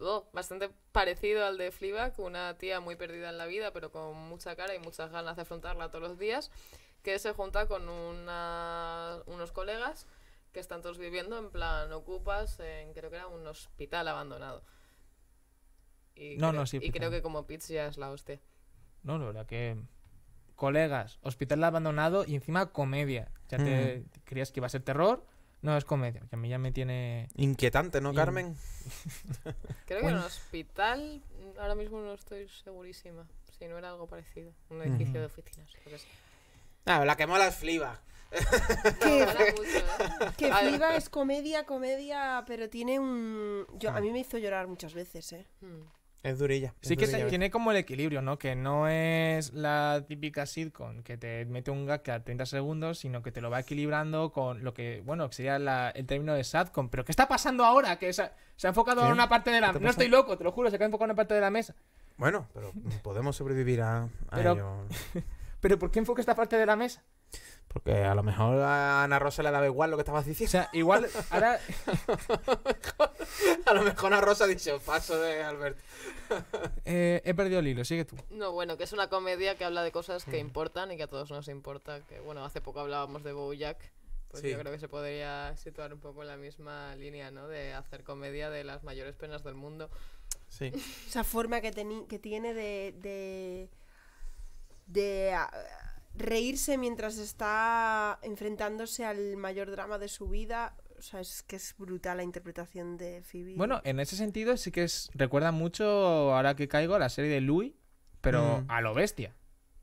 oh, bastante parecido al de Fleabag, una tía muy perdida en la vida, pero con mucha cara y muchas ganas de afrontarla todos los días, que se junta con una, unos colegas que están todos viviendo en plan ocupas en creo que era un hospital abandonado. Y no, no, Y creo que como pizza ya es la hostia. No, la que colegas, hospital abandonado y encima comedia. Ya te mm. creías que iba a ser terror no, es comedia, que a mí ya me tiene... Inquietante, ¿no, Carmen? Creo que en un pues hospital, ahora mismo no estoy segurísima, si no era algo parecido, un edificio de oficinas. Ah, la que mola es Fliba. que, ¿eh? que Fliba es comedia, comedia, pero tiene un... Yo, a ah. mí me hizo llorar muchas veces, ¿eh? Mm. Es durilla. Sí que tiene como el equilibrio, ¿no? Que no es la típica sitcom que te mete un gag cada 30 segundos, sino que te lo va equilibrando con lo que, bueno, sería el término de sadcom. Pero ¿qué está pasando ahora? Que se ha, enfocado en una parte de la... No estoy loco, te lo juro, se ha enfocado en una parte de la mesa. Bueno, pero podemos sobrevivir a, ello. ¿Pero por qué enfoca esta parte de la mesa? Porque a lo mejor a Ana Rosa le daba igual lo que estabas diciendo. O sea, igual ahora... a lo mejor Ana Rosa dice dicho paso de Albert. Eh, he perdido el hilo, sigue tú. No, bueno, que es una comedia que habla de cosas que importan y que a todos nos importa. Que bueno, hace poco hablábamos de Bojack. Pues yo creo que se podría situar un poco en la misma línea, ¿no? De hacer comedia de las mayores penas del mundo. Sí. Esa forma que, que tiene de... de ah, reírse mientras está enfrentándose al mayor drama de su vida. O sea, es que es brutal la interpretación de Phoebe. Bueno, en ese sentido sí que es, recuerda mucho, ahora que caigo, a la serie de Louis, pero mm. a lo bestia.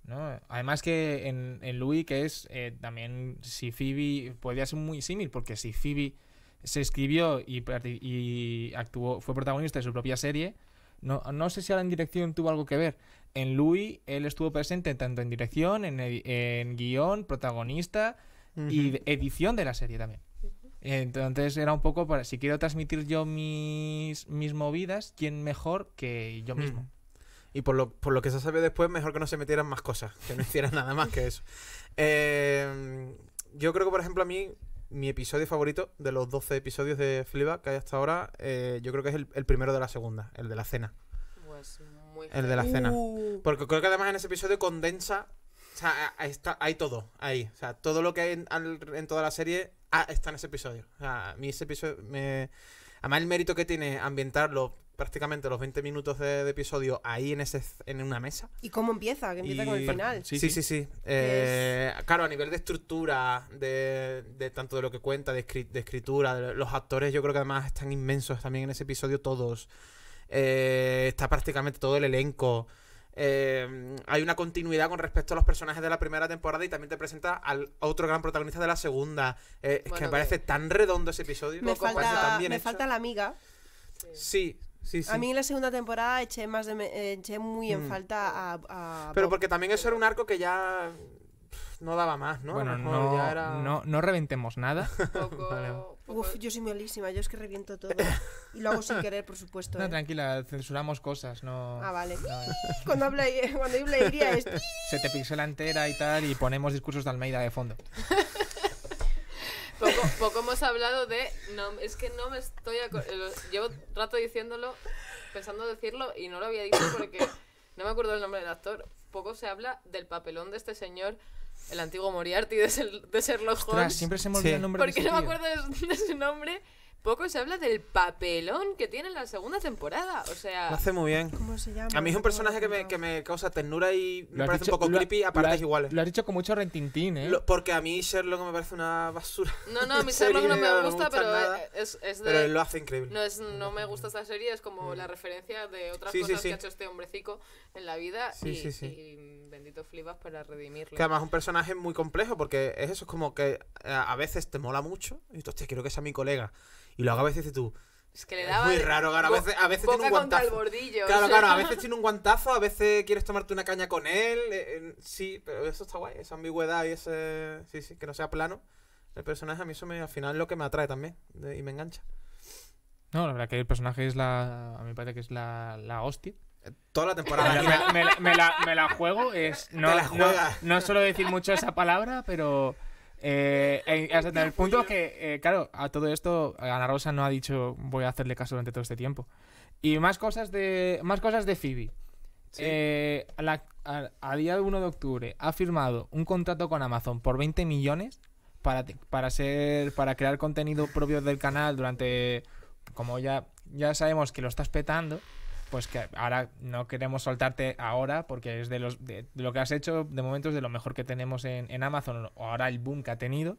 ¿no? Además que en, Louis, que es eh, también si Phoebe, podría ser muy similar, porque si Phoebe se escribió y, actuó, fue protagonista de su propia serie, no, no sé si ahora en dirección tuvo algo que ver, en Louis, él estuvo presente tanto en dirección, en, en guión, protagonista y edición de la serie también. Entonces era un poco para, si quiero transmitir yo mis, movidas, ¿quién mejor que yo mm. mismo? Y por lo, por lo que se sabe después, mejor que no se metieran más cosas, que no hicieran nada más que eso. Em, yo creo que, por ejemplo, a mí, mi episodio favorito de los 12 episodios de Fleabag que hay hasta ahora, eh, yo creo que es el, el, primero de la segunda, el de la cena. Pues, el de la cena. Uh. Porque creo que además en ese episodio condensa. O sea, está, hay todo ahí. O sea, todo lo que hay en, toda la serie ah, está en ese episodio. O sea, a mí ese episodio me. Además, el mérito que tiene ambientarlo prácticamente los 20 minutos de, episodio ahí en ese en una mesa. ¿Y cómo empieza? Que empieza con el final. Sí, sí, sí. Eh, claro, a nivel de estructura, de, de, tanto de lo que cuenta, de, de escritura, de los actores, yo creo que además están inmensos también en ese episodio todos. Eh, está prácticamente todo el elenco. Eh, hay una continuidad con respecto a los personajes de la primera temporada y también te presenta al otro gran protagonista de la segunda. Eh, es que me parece tan redondo ese episodio. Me, falta, la amiga. Sí. Sí, sí. A mí en la segunda temporada eché, más muy en mm. falta a Pero porque también eso era un arco que ya no daba más, ¿no? Bueno, no, no, reventemos nada. Uf, yo soy malísima, yo es que reviento todo. Y lo hago sin querer, por supuesto. No, ¿eh? tranquila, censuramos cosas, no... Ah, vale. cuando, habla, cuando iría Se te pixela entera y tal, y ponemos discursos de Almeida de fondo. Poco, hemos hablado de... No, es que no me estoy... Llevo rato diciéndolo, pensando decirlo, y no lo había dicho porque... No me acuerdo el nombre del actor. Poco se habla del papelón de este señor el antiguo Moriarty de, ser, de Sherlock Ostras, siempre se me olvida el nombre Porque de ese no me acuerdo de, su nombre poco se habla del papelón que tiene en la segunda temporada. O sea. Lo hace muy bien. ¿Cómo se llama? A mí es un personaje que me, que me causa ternura y me parece un poco creepy a partes iguales. ¿eh? Lo has dicho con mucho rentintín, ¿eh? porque a mí Sherlock me parece una basura. No, no, a mí Sherlock no me gusta, pero es, es de, Pero él lo hace increíble. No, es, no me gusta esta serie, es como la referencia de otras cosas que ha hecho este hombrecico en la vida. y, y bendito flipas para redimirlo. Que además es un personaje muy complejo porque es eso, es como que eh, a veces te mola mucho y tú, quiero que sea mi colega y luego a veces dices tú. Es que le daba. muy raro, claro. A veces, tiene un guantazo. El bordillo, claro, claro. A veces tiene un guantazo, a veces quieres tomarte una caña con él. Eh, sí, pero eso está guay. Esa ambigüedad y ese. Sí, sí, que no sea plano. El personaje a mí eso me, al final es lo que me atrae también. y me engancha. No, la verdad que el personaje es la. A mí me parece que es la, la hostia. Toda la temporada. me, la, me, la, juego. Es, no, no, no suelo decir mucho esa palabra, pero. Eh, el punto que, eh, claro, a todo esto Ana Rosa no ha dicho voy a hacerle caso durante todo este tiempo. Y más cosas de, más cosas de Phoebe. Eh, a, día 1 de octubre ha firmado un contrato con Amazon por 20 millones para, para, ser, para crear contenido propio del canal durante... Como ya, ya sabemos que lo estás petando, pues que ahora no queremos soltarte ahora porque es de, los, de, lo que has hecho de momento es de lo mejor que tenemos en, en Amazon, ahora el boom que ha tenido.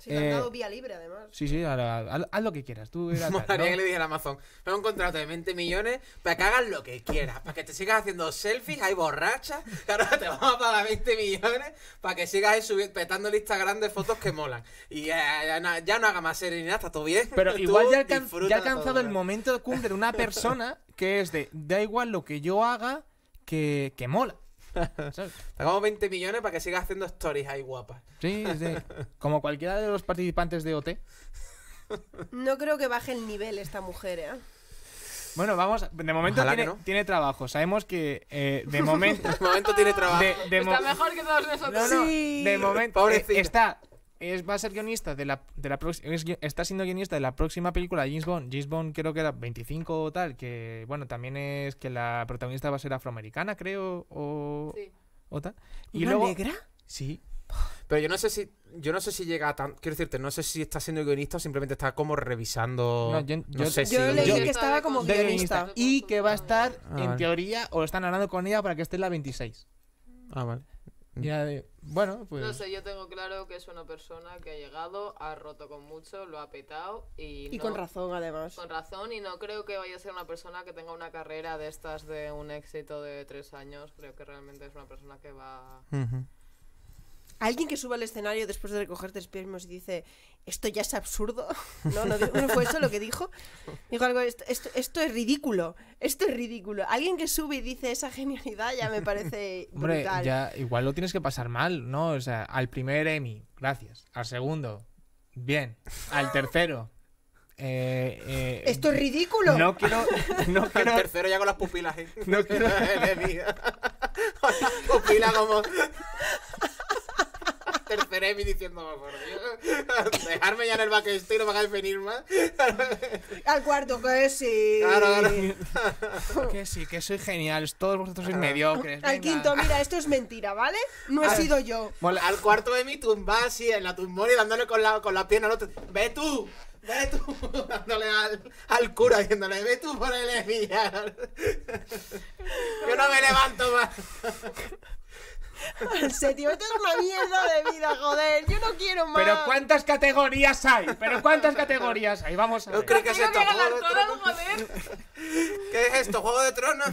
Sí, te han dado eh, vía libre, además. Sí, sí, haz, lo que quieras. Tú era que le dije a Amazon: tengo un contrato de 20 millones para que hagas lo que quieras, para que te sigas haciendo selfies, hay borrachas, que te vamos a pagar 20 millones para que sigas ahí subiendo, petando el Instagram de fotos que molan. Y eh, ya, no, haga más serie ni está todo bien. Pero igual ya, ha alcanzado el momento de cumplir una persona que es de: da igual lo que yo haga, que mola. Pagamos 20 millones para que siga haciendo stories ahí guapas. Sí, sí. Como cualquiera de los participantes de OT. No creo que baje el nivel esta mujer, ¿eh? Bueno, vamos. De momento tiene, trabajo. Sabemos que eh, de momento. de momento tiene trabajo. está mejor que todos nosotros. sí. De momento eh, está va a ser guionista de la, de la está siendo guionista de la próxima película de James Bond. James Bond creo que era 25 o tal, que bueno, también es que la protagonista va a ser afroamericana, creo, o, tal. Y luego, negra? Sí. Pero yo no sé si yo no sé si llega a tan quiero decirte, no sé si está siendo guionista o simplemente está como revisando yo, que estaba como guionista. y que va a estar en ah, teoría o están hablando con ella para que esté en la 26. Ah, vale. Mm. Ya bueno, pues... No sé, yo tengo claro que es una persona que ha llegado, ha roto con mucho, lo ha petado y... Y con razón, además. Con razón, y no creo que vaya a ser una persona que tenga una carrera de estas de un éxito de tres años. Creo que realmente es una persona que va... Alguien que sube al escenario después de recoger tres y dice, esto ya es absurdo. No, no, fue eso lo que dijo. Dijo algo, esto, esto, es ridículo, esto es ridículo. Alguien que sube y dice esa genialidad ya me parece... Brutal. Hombre, ya igual lo tienes que pasar mal, ¿no? O sea, al primer Emmy, gracias. Al segundo, bien. Al tercero. Eh, eh Esto es ridículo. No quiero. No Al tercero ya con las pupilas. ¿eh? No quiero. Pupila como. Emi diciendo, por Dios, dejarme ya en el estoy no me hagáis venir más. Al cuarto, que sí. Claro, que sí, que soy genial, todos vosotros sois mediocres. Al quinto, mira, esto es mentira, ¿vale? No he sido yo. Al cuarto de mi tumba, así, en la tumbón y dándole con la, con la pierna al otro. ¡Ve tú! ve tú dándole al, al, cura diciéndole, ve tú por el Yo no me levanto más. Se tío, Esto es una mierda de vida, joder. Yo no quiero más. Pero ¿cuántas categorías hay? ¿Pero cuántas categorías hay? Vamos a ver. que es esto? Joder. ¿Qué es esto? ¿Juego de tronos?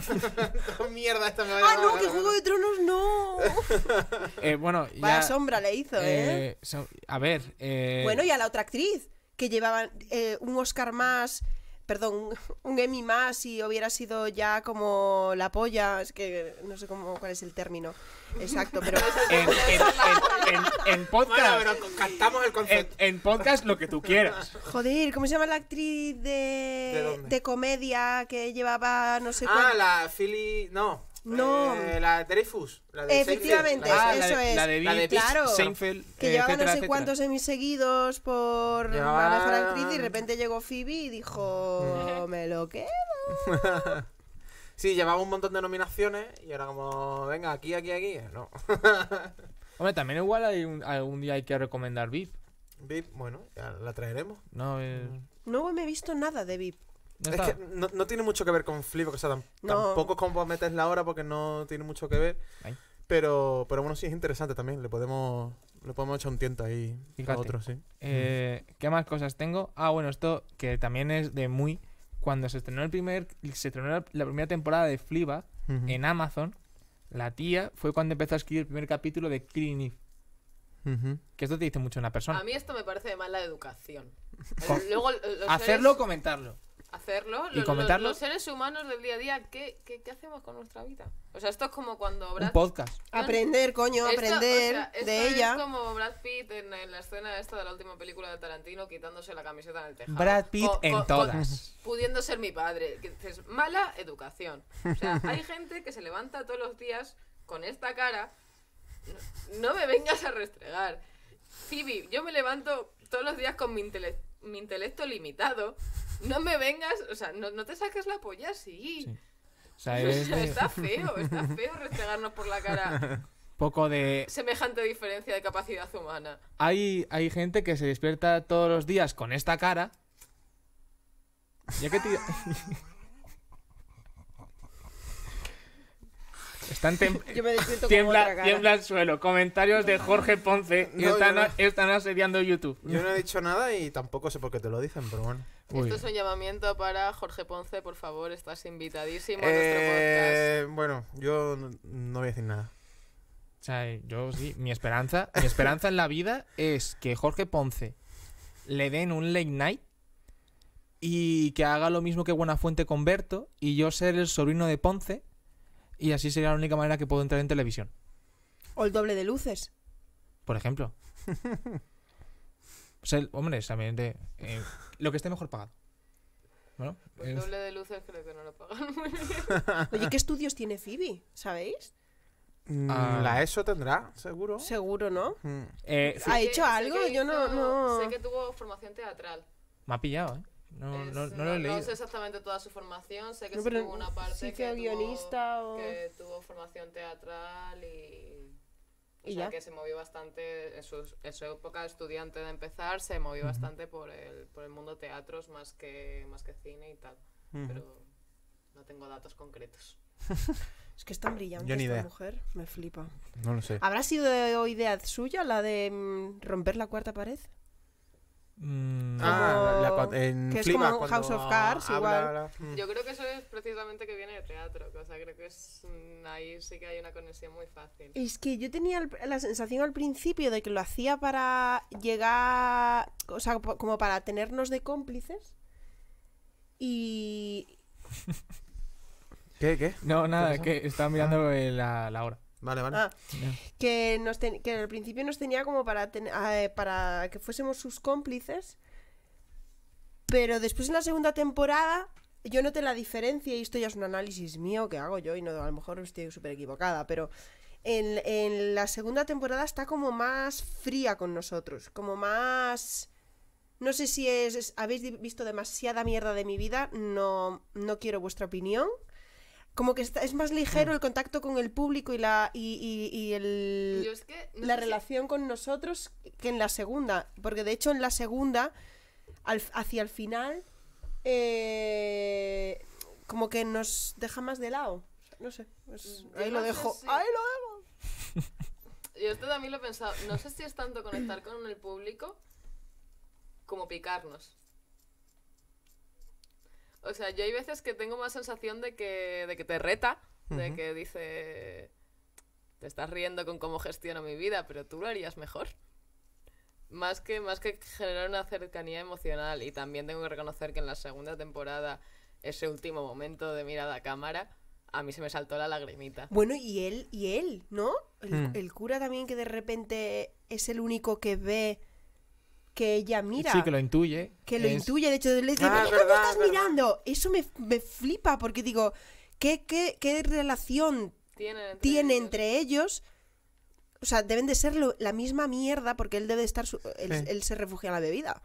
mierda esto me va a Ah, no, que Juego de Tronos no. Eh, bueno, ya... Vaya sombra le hizo, ¿eh? eh a ver. Eh... Bueno, y a la otra actriz que llevaba eh, un Oscar más perdón, un Emmy más y hubiera sido ya como la polla, es que no sé cómo, cuál es el término exacto, pero... en, podcast... el En, podcast lo que tú quieras. Joder, ¿cómo se llama la actriz de... ¿De, comedia que llevaba no sé Ah, la Philly... No. No. Eh, la de Dreyfus. La de Efectivamente, ah, eso la de, es. La de claro, Seinfeld, Que eh, llevaba no sé cuántos semis seguidos por la mejor actriz y de repente llegó Phoebe y dijo, me lo quedo. sí, llevaba un montón de nominaciones y ahora como, venga, aquí, aquí, aquí. Eh, no. Hombre, también igual hay un, algún día hay que recomendar VIP. VIP, bueno, ya la traeremos. No, no me he visto nada de VIP es que no, tiene mucho que ver con Fliba, o sea, tampoco es como metes la hora porque no tiene mucho que ver. Pero, pero bueno, sí, es interesante también. Le podemos, le podemos echar un tiento ahí Fíjate. a eh, ¿Qué más cosas tengo? Ah, bueno, esto que también es de muy... Cuando se estrenó, el primer, se estrenó la, primera temporada de Fliba en Amazon, la tía fue cuando empezó a escribir el primer capítulo de Killing Eve. Que esto te dice mucho una persona. A mí esto me parece de mala educación. Hacerlo o comentarlo hacerlo. Y los, Los, seres humanos del día a día, ¿qué, hacemos con nuestra vida? O sea, esto es como cuando Un podcast. aprender, coño, aprender de es ella. como Brad Pitt en, la escena esta de la última película de Tarantino quitándose la camiseta en el tejado. Brad Pitt en todas. pudiendo ser mi padre. Que mala educación. O sea, hay gente que se levanta todos los días con esta cara. No, me vengas a restregar. Phoebe, yo me levanto todos los días con mi mi intelecto limitado no me vengas, o sea, no, te saques la polla así. Sí. O sea, es Está feo, está feo restregarnos por la cara. Poco de. Semejante diferencia de capacidad humana. Hay, hay gente que se despierta todos los días con esta cara. Ya que tío. Están Yo me el suelo. Comentarios de Jorge Ponce. están asediando YouTube. Yo no he dicho nada y tampoco sé por qué te lo dicen, pero bueno. Esto es un llamamiento para Jorge Ponce, por favor, estás invitadísimo a nuestro eh, podcast. Bueno, yo no, voy a decir nada. O sea, eh, yo sí, mi esperanza, mi esperanza en la vida es que Jorge Ponce le den un late night y que haga lo mismo que Buenafuente con Berto y yo ser el sobrino de Ponce y así sería la única manera que puedo entrar en televisión. O el doble de luces. Por ejemplo. o sea, hombre, también de, eh, lo que esté mejor pagado. Bueno, el pues doble de luces creo que no lo pagan muy bien. Oye, ¿qué estudios tiene Phoebe? ¿Sabéis? Mm, ah. La ESO tendrá, seguro. Seguro, ¿no? Mm. Eh, ¿Ha hecho algo? Yo no- Sé que tuvo formación teatral. me ha pillado, ¿eh? No, lo he leído. No sé exactamente toda su formación, sé que No, tuvo una parte sí que que, guionista o- que tuvo formación teatral y que se movió bastante, en su, época de estudiante de empezar, se movió bastante por el, por el mundo teatros más que, más que cine y tal. Pero no tengo datos concretos. es que es tan brillante esta mujer, me flipa. No lo sé. ¿Habrá sido idea suya la de mm, romper la cuarta pared? Mm. Ah, que es como House of Cards, igual. Mm. Yo creo que eso es precisamente que viene de teatro, o sea, creo que es, ahí sí que hay una conexión muy fácil. Es que yo tenía la sensación al principio de que lo hacía para llegar, o sea, como para tenernos de cómplices. Y... ¿Qué? ¿Qué? No, nada, es que estaba mirando ah. la hora. Vale, vale. Ah, que, nos que al principio nos tenía como para, ah, eh, para que fuésemos sus cómplices. Pero después en la segunda temporada yo noté la diferencia y esto ya es un análisis mío que hago yo y no, a lo mejor estoy súper equivocada, pero en, la segunda temporada está como más fría con nosotros, como más... No sé si es habéis visto demasiada mierda de mi vida, no, no quiero vuestra opinión, como que es más ligero mm. el contacto con el público y la y, la relación con nosotros que en la segunda. Porque de hecho en la segunda, hacia el final, eh, como que nos deja más de lado. No sé. ahí, lo dejo. Ahí lo dejo. Yo esto también lo he pensado. No sé si es tanto conectar con el público como picarnos. O sea, yo hay veces que tengo más sensación de que, te reta, de que dice, te estás riendo con cómo gestiono mi vida, pero tú lo harías mejor. Más que, más que generar una cercanía emocional. Y también tengo que reconocer que en la segunda temporada, ese último momento de mirada a cámara, a mí se me saltó la lagrimita. Bueno, y él, y él, ¿no? el hmm. cura también que de repente es el único que ve que ella mira. Sí, que lo intuye. Que lo intuye. De hecho, le dice, ah, estás mirando? Eso me, me, flipa porque digo, ¿qué, qué, qué relación tiene entre, ellos? O sea, deben de ser la misma mierda porque él debe estar. él, se refugia en la bebida.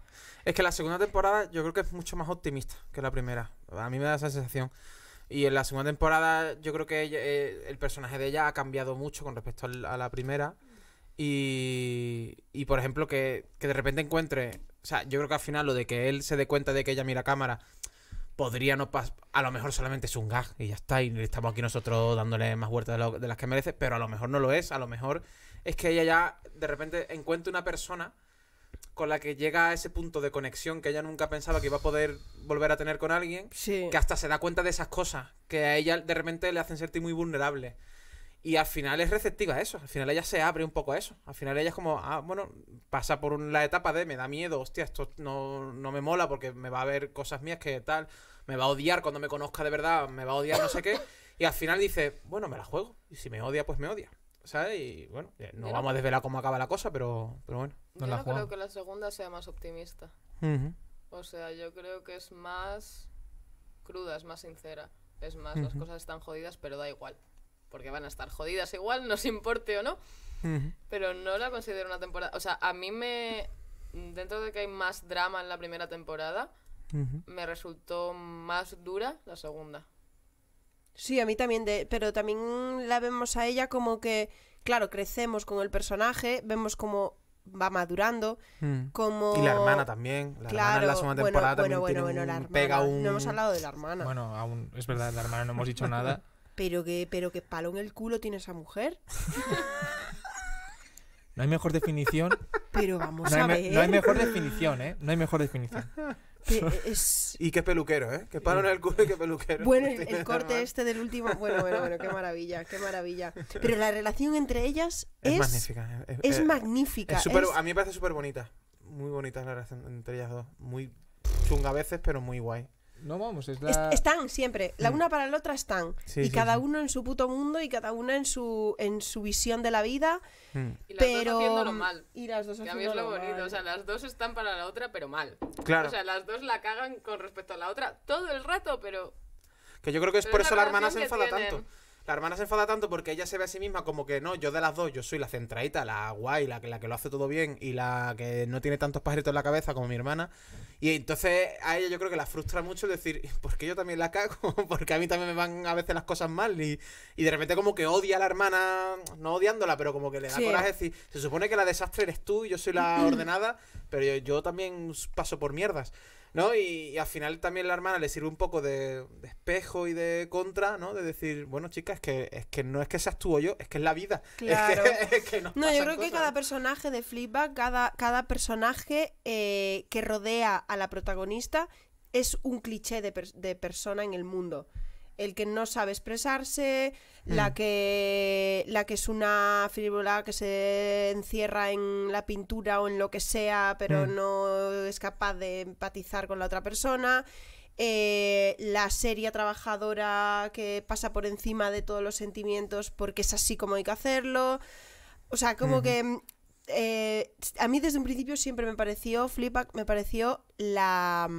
Es que la segunda temporada yo creo que es mucho más optimista que la primera. A mí me da esa sensación. Y en la segunda temporada yo creo que eh, el personaje de ella ha cambiado mucho con respecto a la primera. Y, y por ejemplo, que, de repente encuentre. O sea, yo creo que al final lo de que él se dé cuenta de que ella mira cámara podría no pasar. A lo mejor solamente es un gag y ya está. Y estamos aquí nosotros dándole más vueltas de, las que merece, pero a lo mejor no lo es. A lo mejor es que ella ya de repente encuentre una persona con la que llega a ese punto de conexión que ella nunca pensaba que iba a poder volver a tener con alguien, que hasta se da cuenta de esas cosas, que a ella de repente le hacen sentir muy vulnerable. Y al final es receptiva a eso, al final ella se abre un poco a eso. Al final ella es como, ah, bueno, pasa por la etapa de me da miedo, hostia, esto no, no me mola porque me va a ver cosas mías que tal, me va a odiar cuando me conozca de verdad, me va a odiar no sé qué. Y al final dice, bueno, me la juego. Y si me odia, pues me odia. ¿Sabes? Y bueno, no vamos a desvelar cómo acaba la cosa, pero, bueno. Yo la no creo que la segunda sea más optimista. O sea, yo creo que es más cruda, es más sincera. Es más, las cosas están jodidas, pero da igual porque van a estar jodidas igual, no se importe o no. Pero no la considero una temporada. O sea, a mí me. Dentro de que hay más drama en la primera temporada, me resultó más dura la segunda. Sí, a mí también, de... pero también la vemos a ella como que, claro, crecemos con el personaje, vemos como va madurando, como... Y la hermana también, la hermana en la segunda temporada bueno, también bueno, la hermana. pega un... No hemos hablado de la hermana. Bueno, aún es verdad, la hermana no hemos dicho nada. Pero que, pero que palo en el culo tiene esa mujer. No hay mejor definición. Pero vamos a ver. No hay mejor definición, ¿eh? No hay mejor definición. Y qué peluquero, ¿eh? Que palo en el culo y qué peluquero. Bueno, el, corte este del último. Bueno, bueno, bueno, qué maravilla, qué maravilla. Pero la relación entre ellas es. Es magnífica. Eh, eh, es, eh, magnífica. a mí me parece súper bonita. Muy bonita la relación entre ellas dos. Muy chunga a veces, pero muy guay. No vamos, es la... están siempre, la una para la otra están. y cada uno en su puto mundo y cada una en su, en su visión de la vida. Hmm. Y las pero... dos mm, mal. Y las dos haciéndolo a lo bonito. O sea, las dos están para la otra, pero mal. Claro. O sea, las dos la cagan con respecto a la otra todo el rato, pero. Que yo creo que es por eso la hermana se enfada tanto. La hermana se enfada tanto porque ella se ve a sí misma como que no, yo de las dos, yo soy la centradita, la guay, la que, la que lo hace todo bien y la que no tiene tantos pajaritos en la cabeza como mi hermana. Y entonces a ella yo creo que la frustra mucho decir, ¿por qué yo también la cago? porque a mí también me van a veces las cosas mal. Y, y de repente como que odia a la hermana, no odiándola, pero como que le da coraje decir, se supone que la desastre eres tú y yo soy la ordenada, pero yo también paso por mierdas. ¿no? Y, al final también la hermana le sirve un poco de, espejo y de contra, ¿no? De decir, bueno, chicas, es que, es que no es que seas tú yo, es que es la vida. no, yo creo que cada personaje de Flipback, cada, cada personaje eh, que rodea a la protagonista es un cliché de persona en el mundo el que no sabe expresarse, la mm. que la que es una frívola que se encierra en la pintura o en lo que sea, pero mm. no es capaz de empatizar con la otra persona. Eh, la seria trabajadora que pasa por encima de todos los sentimientos porque es así como hay que hacerlo. O sea, como que mm, eh, a mí desde un principio siempre me pareció, flipback me pareció la.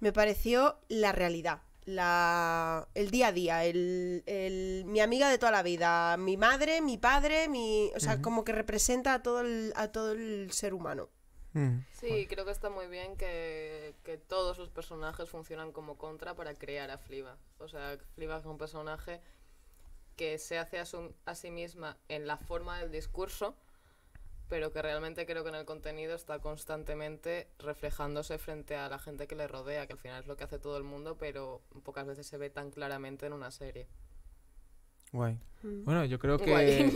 Me pareció la realidad la, el día a día, el, el, mi amiga de toda la vida, mi madre, mi padre, mi, o sea, como que representa a todo el, a todo el ser humano. Mm. Sí, creo que está muy bien que, que, todos los personajes funcionan como contra para crear a Fliva O sea, Fliva es un personaje que se hace a sí misma en la forma del discurso, pero que realmente creo que en el contenido está constantemente reflejándose frente a la gente que le rodea, que al final es lo que hace todo el mundo, pero pocas veces se ve tan claramente en una serie. Guay. Mm. Bueno, yo creo que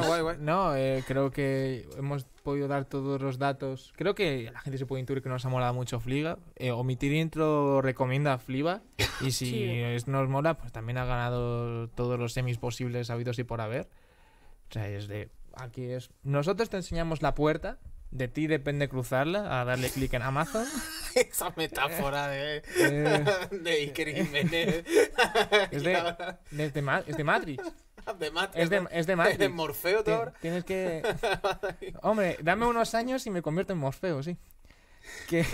no, no eh, creo que hemos podido dar todos los datos. Creo que la gente se puede intuir que nos ha molado mucho Fliga. Eh, omitir intro recomienda Fliba Y si nos mola, pues también ha ganado todos los semis posibles habidos y por haber. O sea, es de aquí es. Nosotros te enseñamos la puerta, de ti depende cruzarla, a darle clic en Amazon. Esa metáfora de, eh. de Iker Es de, es, de es de Matrix. Es de, Morfeo Tienes que. Hombre, dame unos años y me convierto en Morfeo, sí. Que.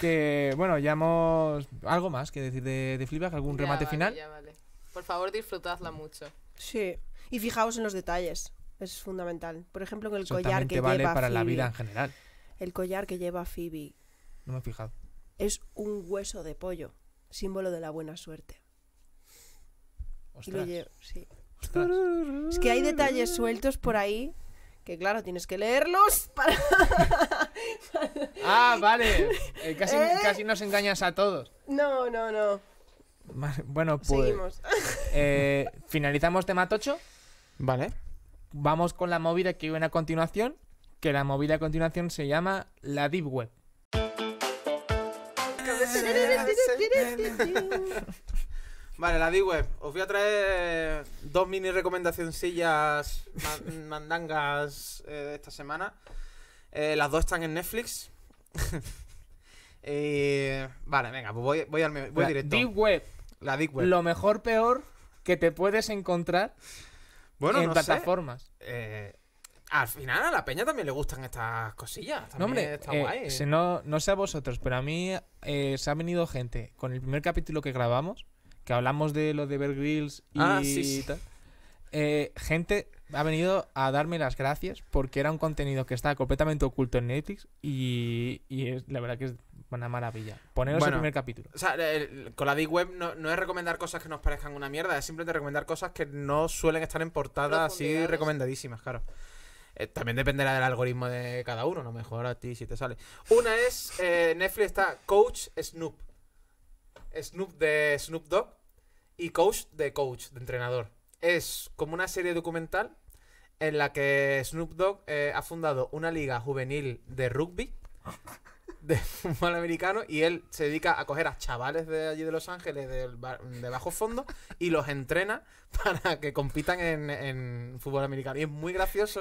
que bueno, ya hemos. Algo más que decir de, de algún remate final. Ya vale. Por favor, disfrutadla mucho. Sí, y fijaos en los detalles, es fundamental. Por ejemplo, en el collar que vale lleva para la vida en general. El collar que lleva Phoebe. No me he fijado. Es un hueso de pollo, símbolo de la buena suerte. Ostras. sí. Es que hay detalles sueltos por ahí que claro, tienes que leerlos para... ah, vale. Eh, ¿Eh? casi, nos engañas a todos. No, no, no. Bueno, pues... Seguimos. Eh, ¿Finalizamos tema tocho? Vale. Vamos con la movida que viene a continuación, que la movida a continuación se llama la Deep Web. Vale, la Deep web Os voy a traer dos mini recomendacioncillas mandangas eh, de esta semana. Eh, las dos están en Netflix. eh, vale, venga, pues voy, directo. Deep Web. La Deep Web. Lo mejor peor que te puedes encontrar bueno, en plataformas. Eh, al final a la peña también le gustan estas cosillas. no, eh, no, no, sé a vosotros, pero a mí eh, se ha venido gente con el primer capítulo que grabamos, que hablamos de lo de Bear Grylls y ah, gente ha venido a darme las gracias porque era un contenido que estaba completamente oculto en Netflix y, y es, la verdad que es una maravilla. Poneros en el primer capítulo. O sea, con la Deep Web no, es recomendar cosas que nos parezcan una mierda, es simplemente recomendar cosas que no suelen estar en portada así recomendadísimas, claro. Eh, también dependerá del algoritmo de cada uno, ¿no? mejor a ti si te sale. Una es, eh, Netflix está Coach Snoop. Snoop de Snoop Dogg y Coach de Coach, de entrenador. Es como una serie documental en la que Snoop Dogg eh, ha fundado una liga juvenil de rugby de fútbol americano y él se dedica a coger a chavales de allí de Los Ángeles, de, de bajo fondo, y los entrena para que compitan en, fútbol americano. Y es muy gracioso.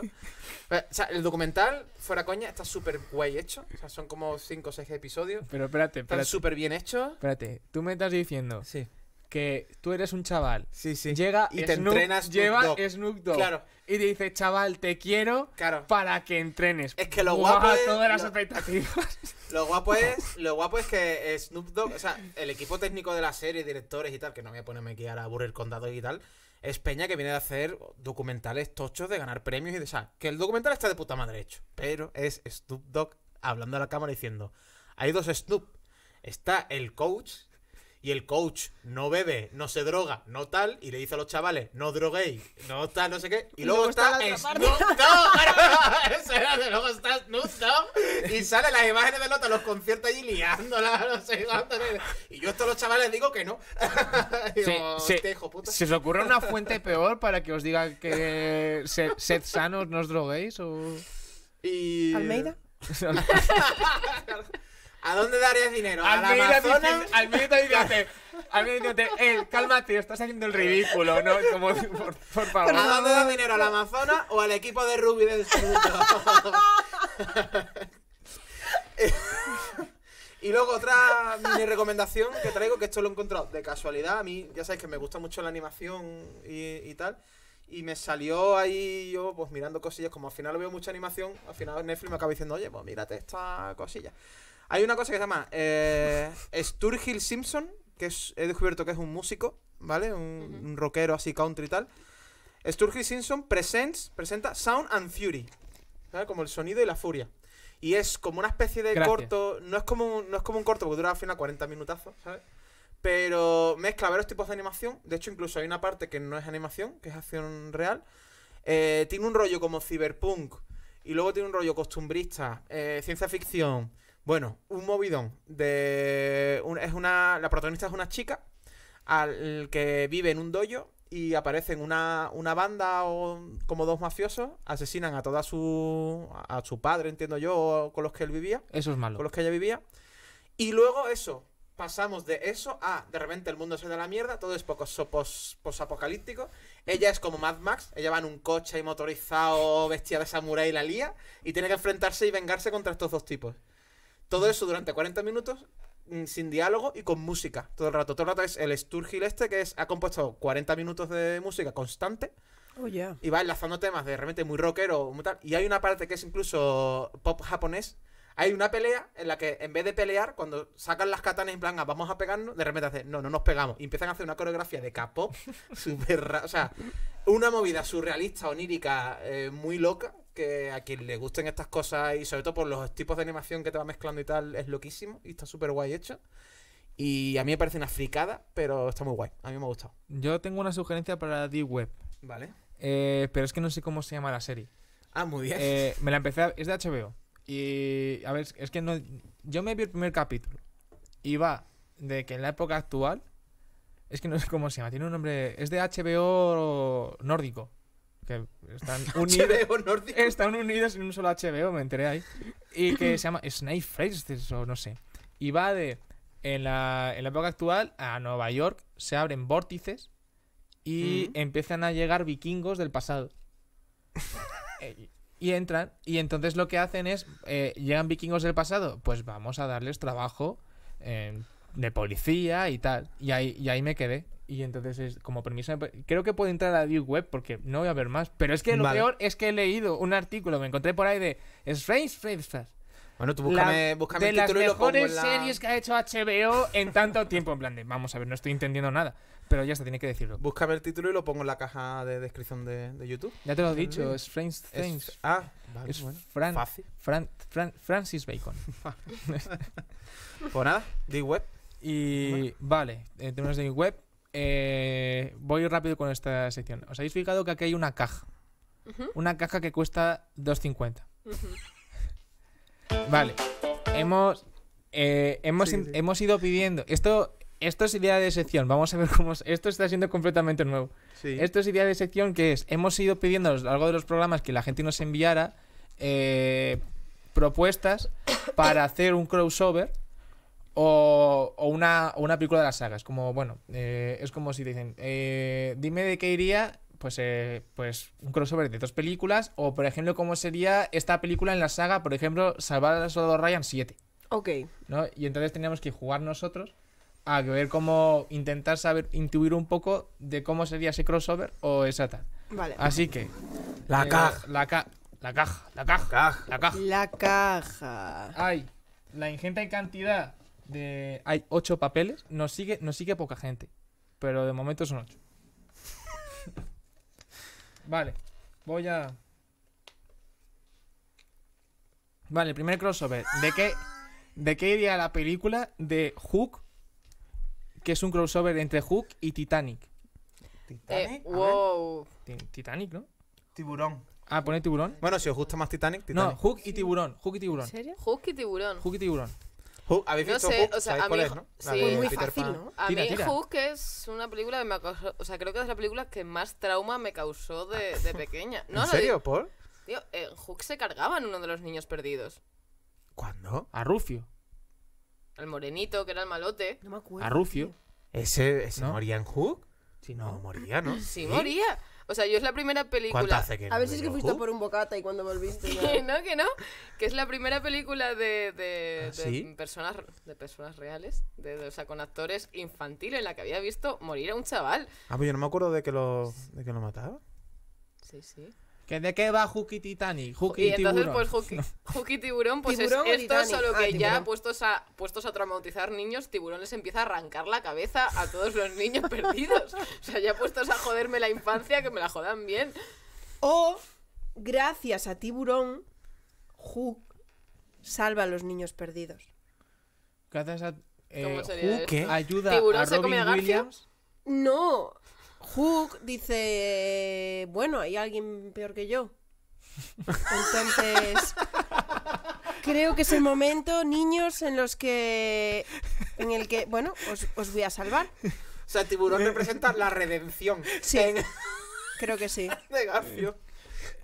O sea, el documental, fuera coña, está súper guay hecho. O sea, son como 5 o 6 episodios. Pero espérate, espérate. Están súper bien hecho. Espérate, tú me estás diciendo. Sí que tú eres un chaval. Sí, sí. Llega y te entrenas lleva Snoop Dogg. Claro. Y te dice, chaval, te quiero para que entrenes. Es que lo guapo de todas las expectativas. Lo guapo es, lo guapo que eh, Snoop Dogg, o sea, el equipo técnico de la serie, directores y tal, que no voy a ponerme aquí a aburrir condado y tal, es Peña que viene de hacer documentales tochos de ganar premios y de o sea, que el documental está de puta madre hecho, pero es Snoop Dogg hablando a la cámara diciendo, hay dos Snoop, está el coach y el coach no bebe, no se droga, no tal, y le dice a los chavales, no droguéis, no tal, no sé qué, y, y luego, luego, está, está era, De luego está Snoop y sale las imágenes de a los conciertos allí liándola, no sé, y yo a todos los chavales digo que no. Digo, se, se, ¿Se os ocurre una fuente peor para que os diga que sed, sed sanos, no os droguéis? O... Y... ¿Almeida? ¿A dónde darías dinero? ¿A la Al medio te al eh, cálmate, estás haciendo el ridículo, ¿no? por, favor. ¿A dónde das dinero? ¿A la Amazonas o al equipo de Ruby del segundo? Y luego otra recomendación que traigo, que esto lo he encontrado de casualidad, a mí ya sabéis que me gusta mucho la animación y, tal, y me salió ahí yo pues mirando cosillas, como al final veo mucha animación, al final Netflix me acaba diciendo, oye, pues mírate esta cosilla. Hay una cosa que se llama eh, Simpson, que he descubierto que es un músico, ¿vale? Un, rockero así country y tal. Sturgill Simpson presents, presenta Sound and Fury, ¿sabes? Como el sonido y la furia. Y es como una especie de corto, no es, como un, no es como un corto, porque dura al final 40 minutazos, ¿sabes? Pero mezcla varios tipos de animación. De hecho, incluso hay una parte que no es animación, que es acción real. Eh, tiene un rollo como cyberpunk. Y luego tiene un rollo costumbrista, eh, ciencia ficción, bueno, un movidón. De, es una, la protagonista es una chica al que vive en un dojo y aparecen una, una banda o como dos mafiosos, asesinan a toda su a su padre, entiendo yo, con los que él vivía. Eso es malo. Con los que ella vivía. Y luego eso, pasamos de eso a de repente el mundo se da la mierda, todo es poco Ella es como Mad Max, ella va en un coche y motorizado, vestida de samurái y la lía y tiene que enfrentarse y vengarse contra estos dos tipos. Todo eso durante 40 minutos mm, sin diálogo y con música todo el rato. Todo el rato es el Sturgill este que es, ha compuesto 40 minutos de música constante. Oh, y va enlazando temas de repente muy rockero. y hay una parte que es incluso pop japonés. Hay una pelea en la que en vez de pelear, cuando sacan las katanas en plan, ah, vamos a pegarnos, de repente hacen, no, no nos pegamos. Y empiezan a hacer una coreografía de K-pop. super O sea, una movida surrealista, onírica, eh, muy loca que a quien le gusten estas cosas y sobre todo por los tipos de animación que te va mezclando y tal, es loquísimo y está súper guay hecho. Y a mí me parece una fricada, pero está muy guay. A mí me ha gustado. Yo tengo una sugerencia para D-Web. Vale. Eh, pero es que no sé cómo se llama la serie. Ah, muy bien. Eh, me la empecé. es de HBO. Y. A ver, es que no. Yo me vi el primer capítulo. Y va de que en la época actual. Es que no sé cómo se llama. Tiene un nombre. Es de HBO nórdico que están unidos, están unidos en un solo HBO, me enteré ahí, y que se llama Snake Phrases o no sé. Y va de, en la, época actual, a Nueva York se abren vórtices y mm. empiezan a llegar vikingos del pasado. Eh, y, entran, y entonces lo que hacen es, eh, llegan vikingos del pasado, pues vamos a darles trabajo eh, de policía y tal. Y ahí, y ahí me quedé. Y entonces es como permiso Creo que puedo entrar a Deep Web porque no voy a ver más. Pero es que lo peor es que he leído un artículo, me encontré por ahí de Strange Things. Bueno, tú búscame, el título y lo pongo en la... series que ha hecho HBO en tanto tiempo. En plan de, vamos a ver, no estoy entendiendo nada. Pero ya se tiene que decirlo. Búscame el título y lo pongo en la caja de descripción de, YouTube. Ya te lo he dicho, Strange Things. ah, vale, es Fácil. Francis Bacon. pues nada, de web. Y vale, eh, en términos de web, eh, voy rápido con esta sección. ¿Os habéis fijado que aquí hay una caja? Una caja que cuesta 2.50. Vale. Hemos, eh, hemos, ido pidiendo. Esto, esto es idea de sección. Vamos a ver cómo. Esto está siendo completamente nuevo. Esto es idea de sección que es. Hemos ido pidiendo a lo de los programas que la gente nos enviara eh, propuestas para hacer un crossover o, una, película de la saga. Es como, bueno, eh, es como si te dicen, eh, dime de qué iría pues, eh, pues un crossover de dos películas o, por ejemplo, cómo sería esta película en la saga, por ejemplo, Salvar al Soldado Ryan 7. Ok. Y entonces teníamos que jugar nosotros a ver cómo intentar saber, intuir un poco de cómo sería ese crossover o esa tal. Vale. Así que... La caja. La caja. La caja, la caja, la caja. La caja. Ay, la ingente cantidad hay ocho papeles. Nos sigue, sigue poca gente. Pero de momento son 8 vale. Voy a. Vale, el primer crossover. ¿De qué, ¿De qué iría la película de Hook? Que es un crossover entre Hook y Titanic. Titanic. Eh, wow. Titanic, ¿no? Tiburón. Ah, pone tiburón. Bueno, si os gusta más Titanic, Titanic. No, Hook y tiburón. Hook y tiburón. ¿En serio? Hook y tiburón. Hook y tiburón. ¿habéis visto no sé, O sea, a mí, ¿no? Sí, muy fácil, ¿no? A mí tira. Hook es una película que me causado... o sea, creo que es la película que más trauma me causó de, pequeña. No, ¿En serio, Paul? en Hook se cargaban uno de los niños perdidos. ¿Cuándo? A Rufio. Al morenito, que era el malote. No me acuerdo. A Rufio. ese ese moría en Hook? si no. moría, ¿no? ¿Sí? moría. O sea, yo es la primera película. a ver si es que fuiste por un bocata y cuando volviste. que no, que no. Que es la primera película de, de ¿Ah, personas de personas reales, de, o sea, con actores infantiles, en la que había visto morir a un chaval. Ah, pues yo no me acuerdo de que lo, de que lo mataba. Sí, sí. ¿Que ¿De qué va Huki Titanic? Juki y, y entonces, pues Huki, Tiburón, pues, pues esto es esto, solo ah, que ya puestos a, puestos a traumatizar niños, Tiburón les empieza a arrancar la cabeza a todos los niños perdidos. O sea, ya puestos a joderme la infancia, que me la jodan bien. O, gracias a Tiburón, Hook salva a los niños perdidos. Gracias a. Eh, Hook, ayuda a Robin Williams. No, Hook dice, bueno, hay alguien peor que yo. Entonces, creo que es el momento, niños, en los que, en el que, bueno, os, voy a salvar. O sea, tiburón representa la redención. Sí, creo que sí. De Garfio.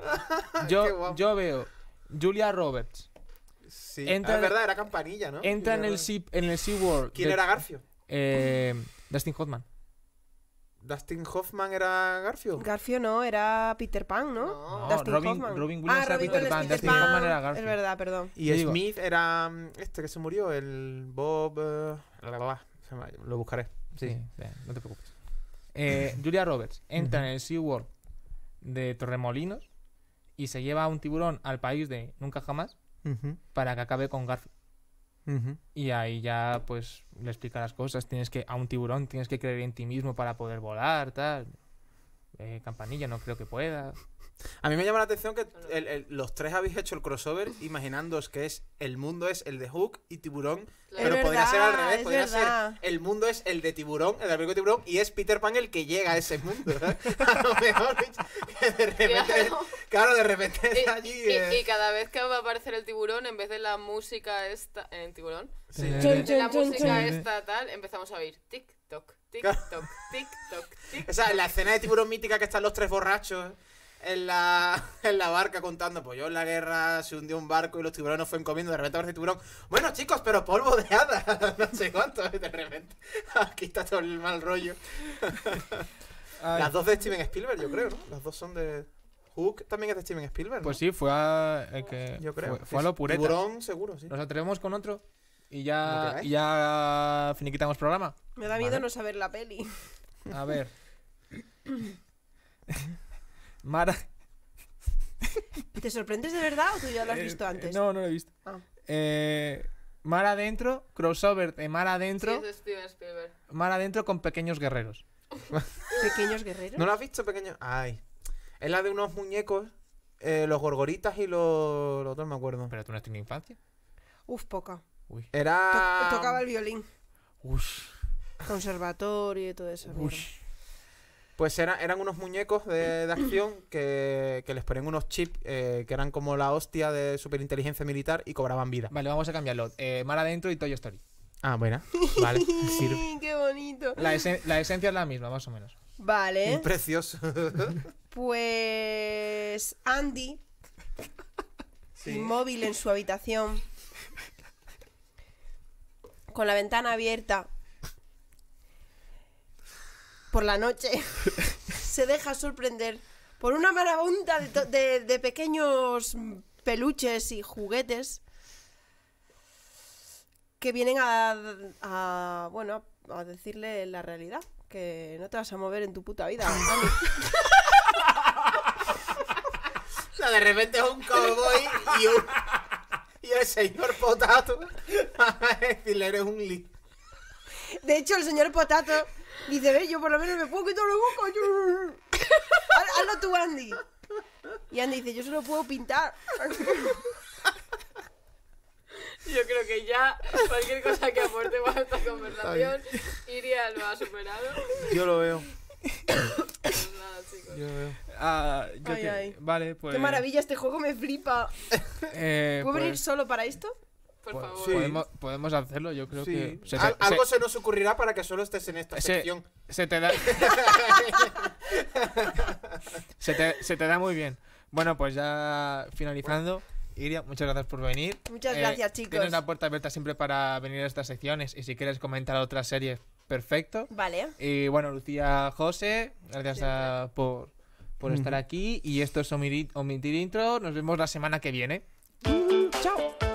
Yo, veo Julia Roberts. Sí, entra, ah, es verdad, era campanilla, ¿no? Entra en el, en el SeaWorld. ¿Quién era Garfio? Eh, Dustin Hoffman. Dustin Hoffman era Garfio? Garfio no, era Peter Pan, ¿no? Dustin Robin, ah, Williams era Peter Pan, Dustin Hoffman era Garfio. Es verdad, perdón. Y Smith era mm, este que se murió, el Bob. Eh, lo buscaré. Sí, no te preocupes. Eh, Julia Roberts entra en el SeaWorld de Torremolinos y se lleva a un tiburón al país de Nunca Jamás para que acabe con Garfio. Y ahí ya, pues, le explica las cosas. Tienes que, a un tiburón, tienes que creer en ti mismo para poder volar, tal. Eh, campanilla, no creo que pueda. A mí me llama la atención que los tres habéis hecho el crossover imaginándoos que es el mundo es el de Hook y Tiburón, pero podría ser al revés, podría ser el mundo es el de Tiburón, el de Tiburón, y es Peter Pan el que llega a ese mundo. ¿eh? A lo mejor de repente, claro. de repente está allí. Y, cada vez que va a aparecer el tiburón, en vez de la música esta, eh, en tiburón, la música esta tal, empezamos a oír TikTok, TikTok, TikTok, TikTok. tic la escena de tiburón mítica que están los tres borrachos en la, en la barca contando, pues yo en la guerra se hundió un barco y los tiburones fueron comiendo, de repente aparece tiburón. Bueno, chicos, pero polvo de hada, no sé cuánto, de repente. Aquí está todo el mal rollo. Las dos de Steven Spielberg, yo creo, ¿no? Las dos son de... Hook también es de Steven Spielberg. Pues sí, fue a... yo creo. Fue, lo pureta. Tiburón, seguro, sí. Nos atrevemos con otro y ya, ya finiquitamos programa. Me da miedo no saber la peli. A ver. Mara. ¿Te sorprendes de verdad o tú ya lo has visto eh, antes? No, no lo he visto. Ah. Eh, mar adentro, crossover de mar adentro. Sí, Steven Spielberg. Mar adentro con pequeños guerreros. ¿Pequeños guerreros? ¿No lo has visto, pequeño? Ay. Es la de unos muñecos, eh, los gorgoritas y los. Los otros me acuerdo. Pero tú no has tenido infancia. Uf, poca. Uy. Era. tocaba el violín. Uf Conservatorio y todo eso. Uf pues eran unos muñecos de, acción que, les ponían unos chips eh, que eran como la hostia de superinteligencia militar y cobraban vida. Vale, vamos a cambiarlo. Eh, Mal adentro y Toy Story. Ah, buena. Vale. ¡Qué bonito! La, esencia es la misma, más o menos. Vale. Precioso. pues. Andy. Inmóvil en su habitación. Con la ventana abierta por la noche se deja sorprender por una marabunta de, pequeños peluches y juguetes que vienen a, bueno a decirle la realidad que no te vas a mover en tu puta vida de repente es un cowboy y el señor potato a eres un li de hecho el señor potato Dice, ve, yo por lo menos me puedo quitar la boca. Hazlo tú, Andy. Y Andy dice, yo solo puedo pintar. Yo creo que ya cualquier cosa que aporte a esta conversación iría lo ha superado. Yo lo veo. Yo lo veo. Ah, Ay, Vale, pues. Qué maravilla este juego, me flipa. Eh, ¿Puedo venir pues solo para esto? Por favor. Podemos, hacerlo, yo creo que. algo se... nos ocurrirá para que solo estés en esta sección. Se te da. se, te, da muy bien. Bueno, pues ya finalizando. Iria, muchas gracias por venir. Muchas eh, gracias, chicos. Tienes una puerta abierta siempre para venir a estas secciones. Y si quieres comentar otras series, perfecto. Vale. Y bueno, Lucía José, gracias por, estar aquí. Y esto es Omitir Intro. Nos vemos la semana que viene. Chao.